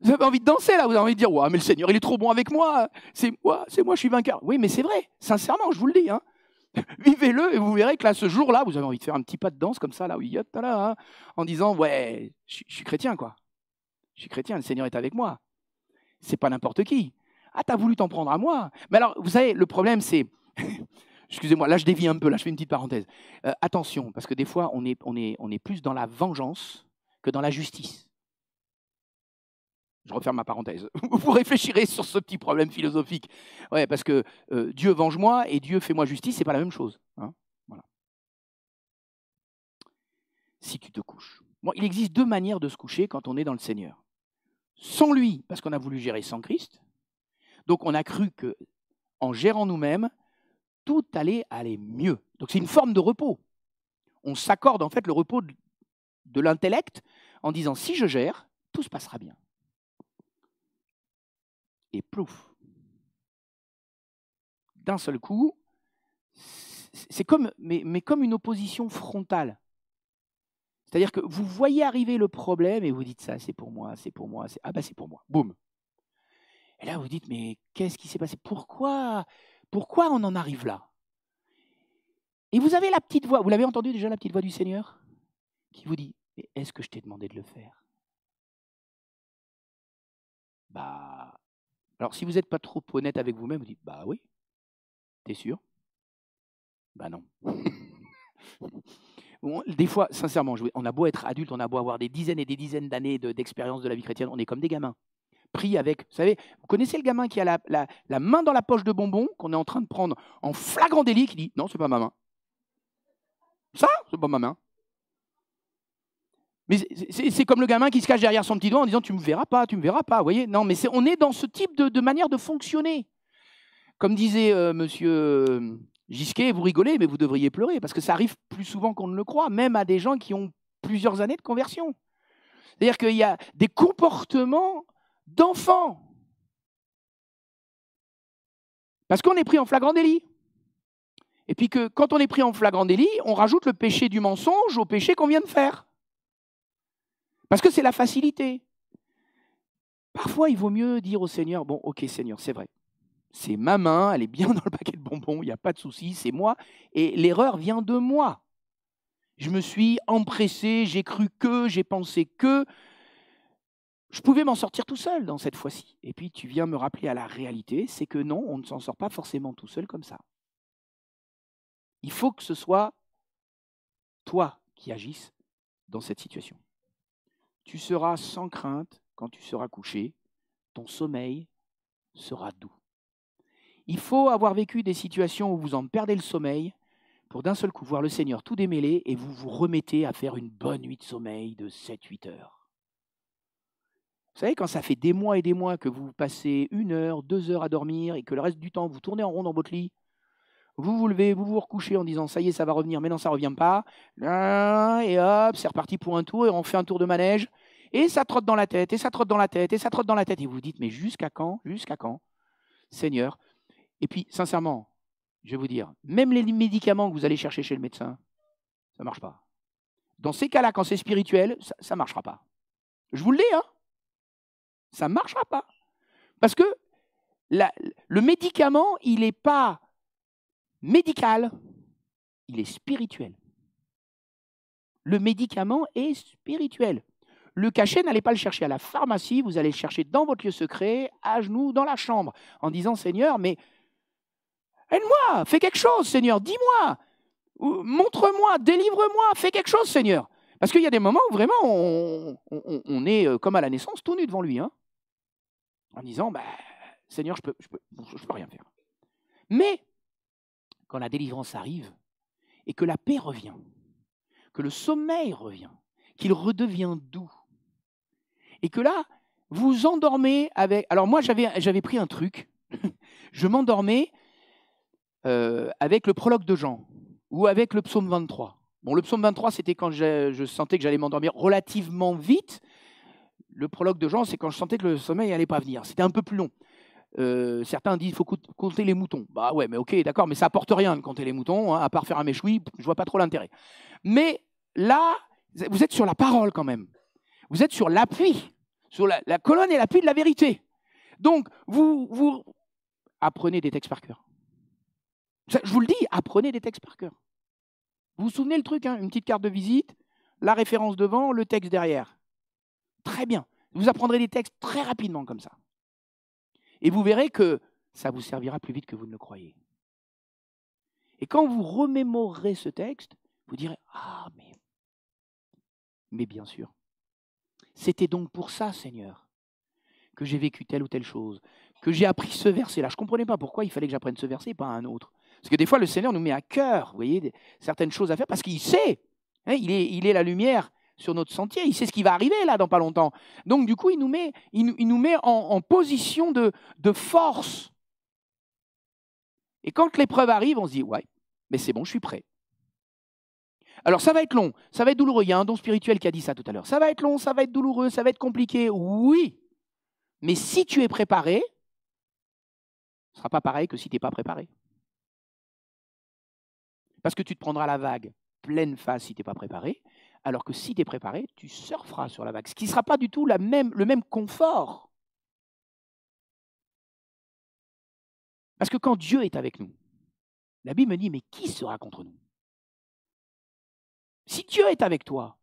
vous avez envie de danser là, vous avez envie de dire, ouais, mais le Seigneur, il est trop bon avec moi. C'est moi, c'est moi, je suis vainqueur. Oui, mais c'est vrai, sincèrement, je vous le dis. Hein. Vivez-le et vous verrez que là, ce jour-là, vous avez envie de faire un petit pas de danse comme ça, là, oui, là, hein, en disant, ouais, je suis chrétien, quoi. Je suis chrétien, le Seigneur est avec moi. C'est pas n'importe qui. Ah, t'as voulu t'en prendre à moi. Mais alors, vous savez, le problème, c'est Excusez-moi, là je dévie un peu, là je fais une petite parenthèse. Euh, attention, parce que des fois on est, on, est, on est plus dans la vengeance que dans la justice. Je referme ma parenthèse. Vous réfléchirez sur ce petit problème philosophique. Ouais, parce que euh, Dieu venge-moi et Dieu fait-moi justice, c'est pas la même chose. Hein voilà. Si tu te couches. Bon, il existe deux manières de se coucher quand on est dans le Seigneur. Sans lui, parce qu'on a voulu gérer sans Christ. Donc on a cru que, en gérant nous-mêmes, tout allait aller mieux. Donc c'est une forme de repos. On s'accorde en fait le repos de l'intellect en disant si je gère, tout se passera bien. Et plouf. D'un seul coup, c'est comme, mais, mais comme une opposition frontale. C'est-à-dire que vous voyez arriver le problème et vous dites ça, c'est pour moi, c'est pour moi, c'est ah bah c'est pour moi. Boum. Et là vous dites mais qu'est-ce qui s'est passé Pourquoi pourquoi on en arrive là Et vous avez la petite voix, vous l'avez entendu déjà la petite voix du Seigneur qui vous dit, est-ce que je t'ai demandé de le faire Bah, alors si vous n'êtes pas trop honnête avec vous-même, vous dites, bah oui, t'es sûr Bah non. des fois, sincèrement, on a beau être adulte, on a beau avoir des dizaines et des dizaines d'années d'expérience de la vie chrétienne, on est comme des gamins pris avec, vous savez, vous connaissez le gamin qui a la, la, main dans la poche de bonbons qu'on est en train de prendre en flagrant délit, qui dit non, c'est pas ma main. Ça, c'est pas ma main. Mais c'est comme le gamin qui se cache derrière son petit doigt en disant tu me verras pas, tu me verras pas. Vous voyez Non, mais c'est on est dans ce type de, de manière de fonctionner. Comme disait M. Euh, monsieur euh, Gisquet, vous rigolez, mais vous devriez pleurer parce que ça arrive plus souvent qu'on ne le croit, même à des gens qui ont plusieurs années de conversion. C'est-à-dire qu'il y a des comportements d'enfants. Parce qu'on est pris en flagrant délit. Et puis que quand on est pris en flagrant délit, on rajoute le péché du mensonge au péché qu'on vient de faire. Parce que c'est la facilité. Parfois, il vaut mieux dire au Seigneur, bon, ok Seigneur, c'est vrai. C'est ma main, elle est bien dans le paquet de bonbons, il n'y a pas de souci, c'est moi. Et l'erreur vient de moi. Je me suis empressé, j'ai cru que, j'ai pensé que, je pouvais m'en sortir tout seul dans cette fois-ci. Et puis tu viens me rappeler à la réalité, c'est que non, on ne s'en sort pas forcément tout seul comme ça. Il faut que ce soit toi qui agisse dans cette situation. Tu seras sans crainte quand tu seras couché, ton sommeil sera doux. Il faut avoir vécu des situations où vous en perdez le sommeil pour d'un seul coup voir le Seigneur tout démêler et vous vous remettez à faire une bonne nuit de sommeil de 7-8 heures. Vous savez, quand ça fait des mois et des mois que vous passez une heure, deux heures à dormir et que le reste du temps vous tournez en rond dans votre lit, vous vous levez, vous vous recouchez en disant ça y est, ça va revenir, mais non, ça ne revient pas. Et hop, c'est reparti pour un tour et on fait un tour de manège. Et ça trotte dans la tête, et ça trotte dans la tête, et ça trotte dans la tête. Et vous vous dites, mais jusqu'à quand Jusqu'à quand Seigneur. Et puis, sincèrement, je vais vous dire, même les médicaments que vous allez chercher chez le médecin, ça ne marche pas. Dans ces cas-là, quand c'est spirituel, ça ne marchera pas. Je vous le dis, hein ça ne marchera pas. Parce que le médicament, il n'est pas médical, il est spirituel. Le médicament est spirituel. Le cachet, n'allez pas le chercher à la pharmacie, vous allez le chercher dans votre lieu secret, à genoux, dans la chambre, en disant Seigneur, mais aide-moi, fais quelque chose, Seigneur, dis-moi, montre-moi, délivre-moi, fais quelque chose, Seigneur. Parce qu'il y a des moments où vraiment on, on est euh, comme à la naissance, tout nu devant lui. Hein en disant bah, Seigneur, je ne peux, je peux, je peux rien faire. Mais quand la délivrance arrive et que la paix revient, que le sommeil revient, qu'il redevient doux, et que là, vous endormez avec. Alors moi, j'avais pris un truc. je m'endormais euh, avec le prologue de Jean ou avec le psaume 23. Bon, le psaume 23, c'était quand je, sentais que j'allais m'endormir relativement vite, le prologue de Jean, c'est quand je sentais que le sommeil n'allait pas venir. C'était un peu plus long. Euh, certains disent qu'il faut compter les moutons. Bah ouais, mais ok, d'accord, mais ça apporte rien de compter les moutons, hein, à part faire un méchoui, je vois pas trop l'intérêt. Mais là, vous êtes sur la parole quand même. Vous êtes sur l'appui, sur la, colonne et l'appui de la vérité. Donc, vous, vous apprenez des textes par cœur. Je vous le dis, apprenez des textes par cœur. Vous vous souvenez le truc, hein, une petite carte de visite, la référence devant, le texte derrière très bien. Vous apprendrez des textes très rapidement comme ça. Et vous verrez que ça vous servira plus vite que vous ne le croyez. Et quand vous remémorerez ce texte, vous direz Ah, mais, mais bien sûr. C'était donc pour ça, Seigneur, que j'ai vécu telle ou telle chose, que j'ai appris ce verset-là. Je ne comprenais pas pourquoi il fallait que j'apprenne ce verset et pas un autre. Parce que des fois, le Seigneur nous met à cœur, vous voyez, certaines choses à faire parce qu'il sait. Hein, il est la lumière sur notre sentier. Il sait ce qui va arriver là dans pas longtemps. Donc du coup, il nous met, il, nous met en, position de, de, force. Et quand l'épreuve arrive, on se dit, ouais, mais c'est bon, je suis prêt. Alors ça va être long, ça va être douloureux. Il y a un don spirituel qui a dit ça tout à l'heure. Ça va être long, ça va être douloureux, ça va être compliqué. Oui, mais si tu es préparé, ce ne sera pas pareil que si tu n'es pas préparé. Parce que tu te prendras la vague pleine face si tu n'es pas préparé, alors que si tu es préparé, tu surferas sur la vague, ce qui ne sera pas du tout le même confort. Parce que quand Dieu est avec nous, la Bible me dit, mais qui sera contre nous Si Dieu est avec toi,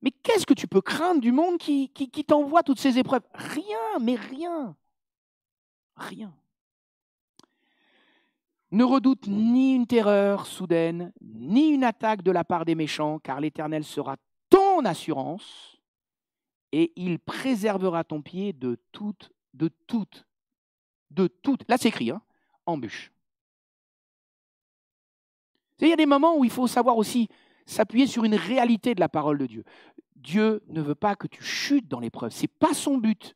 mais qu'est-ce que tu peux craindre du monde qui, qui t'envoie toutes ces épreuves Rien, mais rien. Rien ne redoute ni une terreur soudaine, ni une attaque de la part des méchants, car l'Éternel sera ton assurance, et il préservera ton pied de toute, de toute, de toute, là c'est écrit, hein, embûche. Il y a des moments où il faut savoir aussi s'appuyer sur une réalité de la parole de Dieu. Dieu ne veut pas que tu chutes dans l'épreuve, ce n'est pas son but.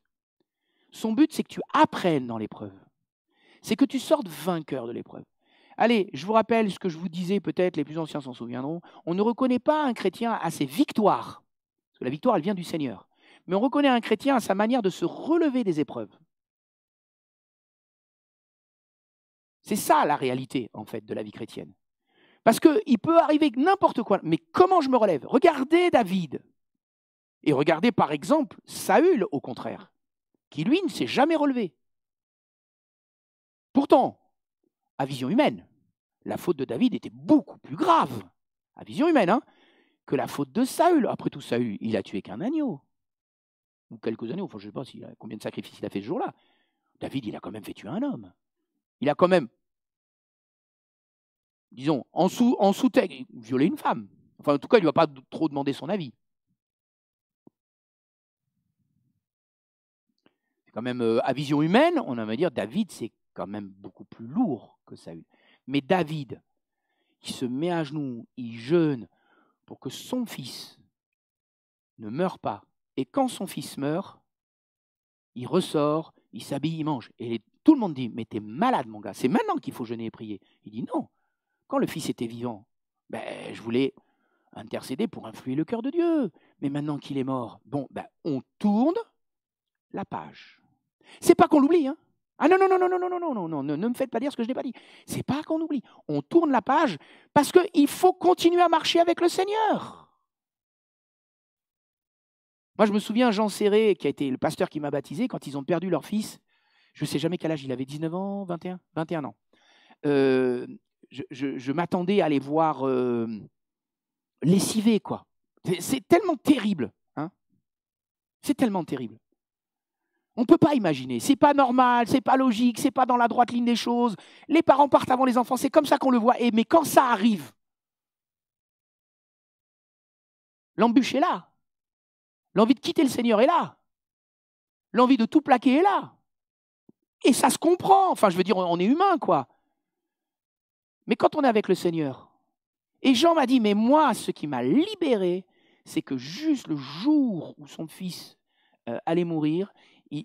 Son but, c'est que tu apprennes dans l'épreuve c'est que tu sortes vainqueur de l'épreuve. Allez, je vous rappelle ce que je vous disais, peut-être les plus anciens s'en souviendront, on ne reconnaît pas un chrétien à ses victoires, parce que la victoire, elle vient du Seigneur, mais on reconnaît un chrétien à sa manière de se relever des épreuves. C'est ça la réalité, en fait, de la vie chrétienne. Parce qu'il peut arriver n'importe quoi, mais comment je me relève Regardez David. Et regardez, par exemple, Saül, au contraire, qui, lui, ne s'est jamais relevé. Pourtant, à vision humaine, la faute de David était beaucoup plus grave, à vision humaine, hein, que la faute de Saül. Après tout, Saül, il a tué qu'un agneau. Ou quelques agneaux, enfin je ne sais pas euh, combien de sacrifices il a fait ce jour-là. David, il a quand même fait tuer un homme. Il a quand même, disons, en sous, en violé une femme. Enfin, en tout cas, il ne lui a pas trop demandé son avis. C'est quand même, euh, à vision humaine, on va dire, David, c'est quand même beaucoup plus lourd que ça. Mais David, il se met à genoux, il jeûne pour que son fils ne meure pas. Et quand son fils meurt, il ressort, il s'habille, il mange. Et tout le monde dit, mais t'es malade mon gars, c'est maintenant qu'il faut jeûner et prier. Il dit non, quand le fils était vivant, ben, je voulais intercéder pour influer le cœur de Dieu. Mais maintenant qu'il est mort, bon, ben, on tourne la page. C'est pas qu'on l'oublie, hein. Ah non, non, non, non, non, non, non, non, non, non, ne, me faites pas dire ce que je n'ai pas dit. C'est pas qu'on oublie. On tourne la page parce qu'il faut continuer à marcher avec le Seigneur. Moi, je me souviens, Jean Serré, qui a été le pasteur qui m'a baptisé, quand ils ont perdu leur fils, je ne sais jamais quel âge, il avait 19 ans, 21, 21 ans. Euh, je, m'attendais à les voir les euh, lessivés, quoi. C'est tellement terrible, hein C'est tellement terrible. On ne peut pas imaginer. C'est pas normal, c'est pas logique, c'est pas dans la droite ligne des choses. Les parents partent avant les enfants, c'est comme ça qu'on le voit. Et, mais quand ça arrive, l'embûche est là. L'envie de quitter le Seigneur est là. L'envie de tout plaquer est là. Et ça se comprend. Enfin, je veux dire, on est humain, quoi. Mais quand on est avec le Seigneur, et Jean m'a dit, mais moi, ce qui m'a libéré, c'est que juste le jour où son fils euh, allait mourir,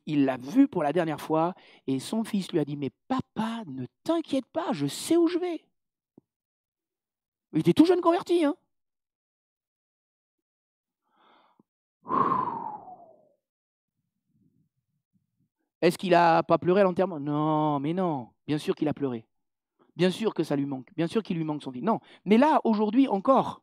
il l'a vu pour la dernière fois et son fils lui a dit, mais papa, ne t'inquiète pas, je sais où je vais. Il était tout jeune converti. Hein Est-ce qu'il n'a pas pleuré à l'enterrement Non, mais non, bien sûr qu'il a pleuré. Bien sûr que ça lui manque, bien sûr qu'il lui manque son fils. Non, mais là, aujourd'hui encore,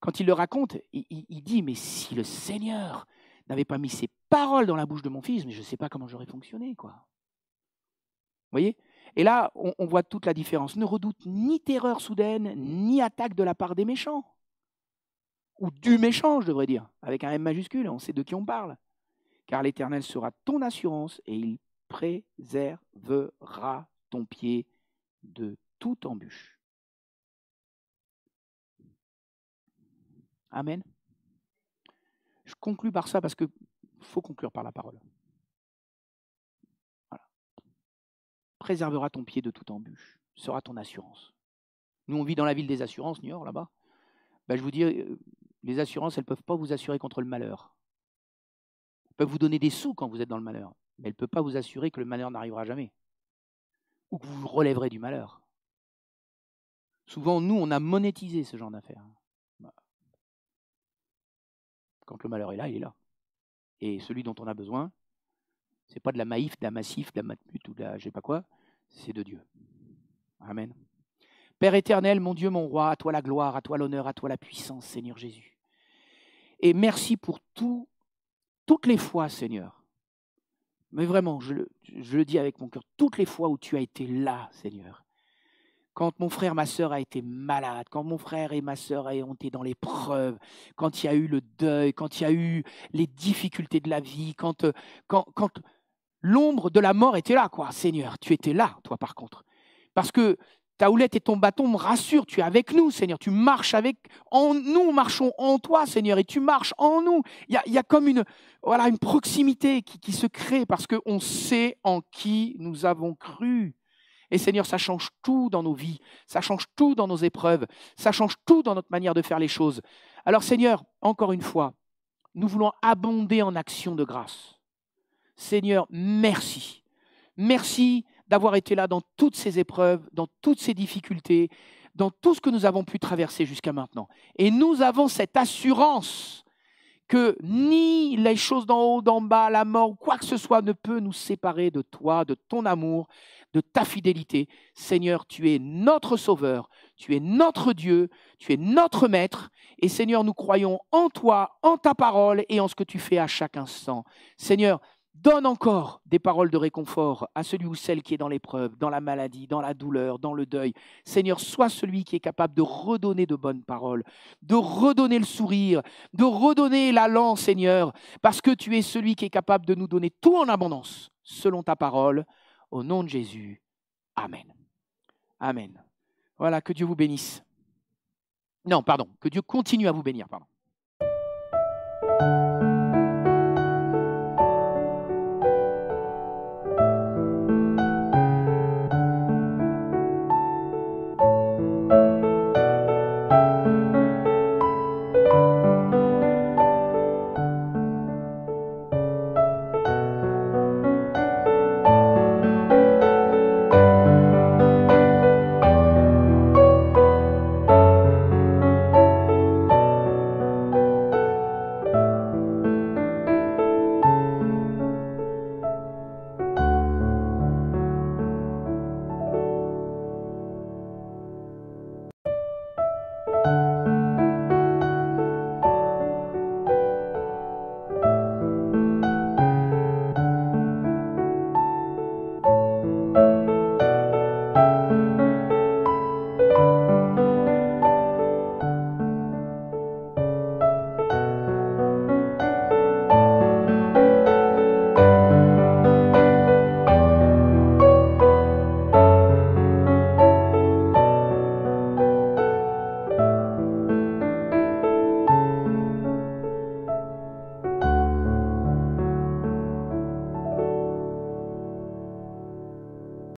quand il le raconte, il dit, mais si le Seigneur n'avait pas mis ces paroles dans la bouche de mon fils, mais je ne sais pas comment j'aurais fonctionné, quoi. Vous voyez Et là, on, on voit toute la différence. Ne redoute ni terreur soudaine, ni attaque de la part des méchants. Ou du méchant, je devrais dire, avec un M majuscule, on sait de qui on parle. Car l'Éternel sera ton assurance et il préservera ton pied de toute embûche. Amen. Je conclue par ça parce que faut conclure par la parole. Préservera ton pied de toute embûche, sera ton assurance. Nous, on vit dans la ville des assurances, Niort, là-bas. Ben, je vous dis, euh, les assurances, elles ne peuvent pas vous assurer contre le malheur. Elles peuvent vous donner des sous quand vous êtes dans le malheur, mais elles ne peuvent pas vous assurer que le malheur n'arrivera jamais, ou que vous relèverez du malheur. Souvent, nous, on a monétisé ce genre d'affaires. Quand le malheur est là, il est là. Et celui dont on a besoin, c'est pas de la maïf, de la massif, de la matmut ou de la je sais pas quoi, c'est de Dieu. Amen. Père éternel, mon Dieu, mon roi, à toi la gloire, à toi l'honneur, à toi la puissance, Seigneur Jésus. Et merci pour tout, toutes les fois, Seigneur. Mais vraiment, je le, je le dis avec mon cœur, toutes les fois où tu as été là, Seigneur, quand mon frère, ma sœur a été malade, quand mon frère et ma sœur ont été dans l'épreuve, quand il y a eu le deuil, quand il y a eu les difficultés de la vie, euh, quand, quand, l'ombre de la mort était là, quoi. Seigneur, tu étais là, toi, par contre. Parce que ta houlette et ton bâton me rassurent, tu es avec nous, Seigneur. Tu marches avec, en nous marchons en toi, Seigneur, et tu marches en nous. Il y a, comme une, voilà, une proximité qui, qui se crée parce qu'on sait en qui nous avons cru. Et Seigneur, ça change tout dans nos vies, ça change tout dans nos épreuves, ça change tout dans notre manière de faire les choses. Alors Seigneur, encore une fois, nous voulons abonder en actions de grâce. Seigneur, merci. Merci d'avoir été là dans toutes ces épreuves, dans toutes ces difficultés, dans tout ce que nous avons pu traverser jusqu'à maintenant. Et nous avons cette assurance que ni les choses d'en haut, d'en bas, la mort, quoi que ce soit ne peut nous séparer de toi, de ton amour de ta fidélité. Seigneur, tu es notre Sauveur, tu es notre Dieu, tu es notre Maître. Et Seigneur, nous croyons en toi, en ta parole et en ce que tu fais à chaque instant. Seigneur, donne encore des paroles de réconfort à celui ou celle qui est dans l'épreuve, dans la maladie, dans la douleur, dans le deuil. Seigneur, sois celui qui est capable de redonner de bonnes paroles, de redonner le sourire, de redonner l'allant, Seigneur, parce que tu es celui qui est capable de nous donner tout en abondance, selon ta parole. Au nom de Jésus. Amen. Amen. Voilà, que Dieu vous bénisse. Non, pardon, que Dieu continue à vous bénir, pardon.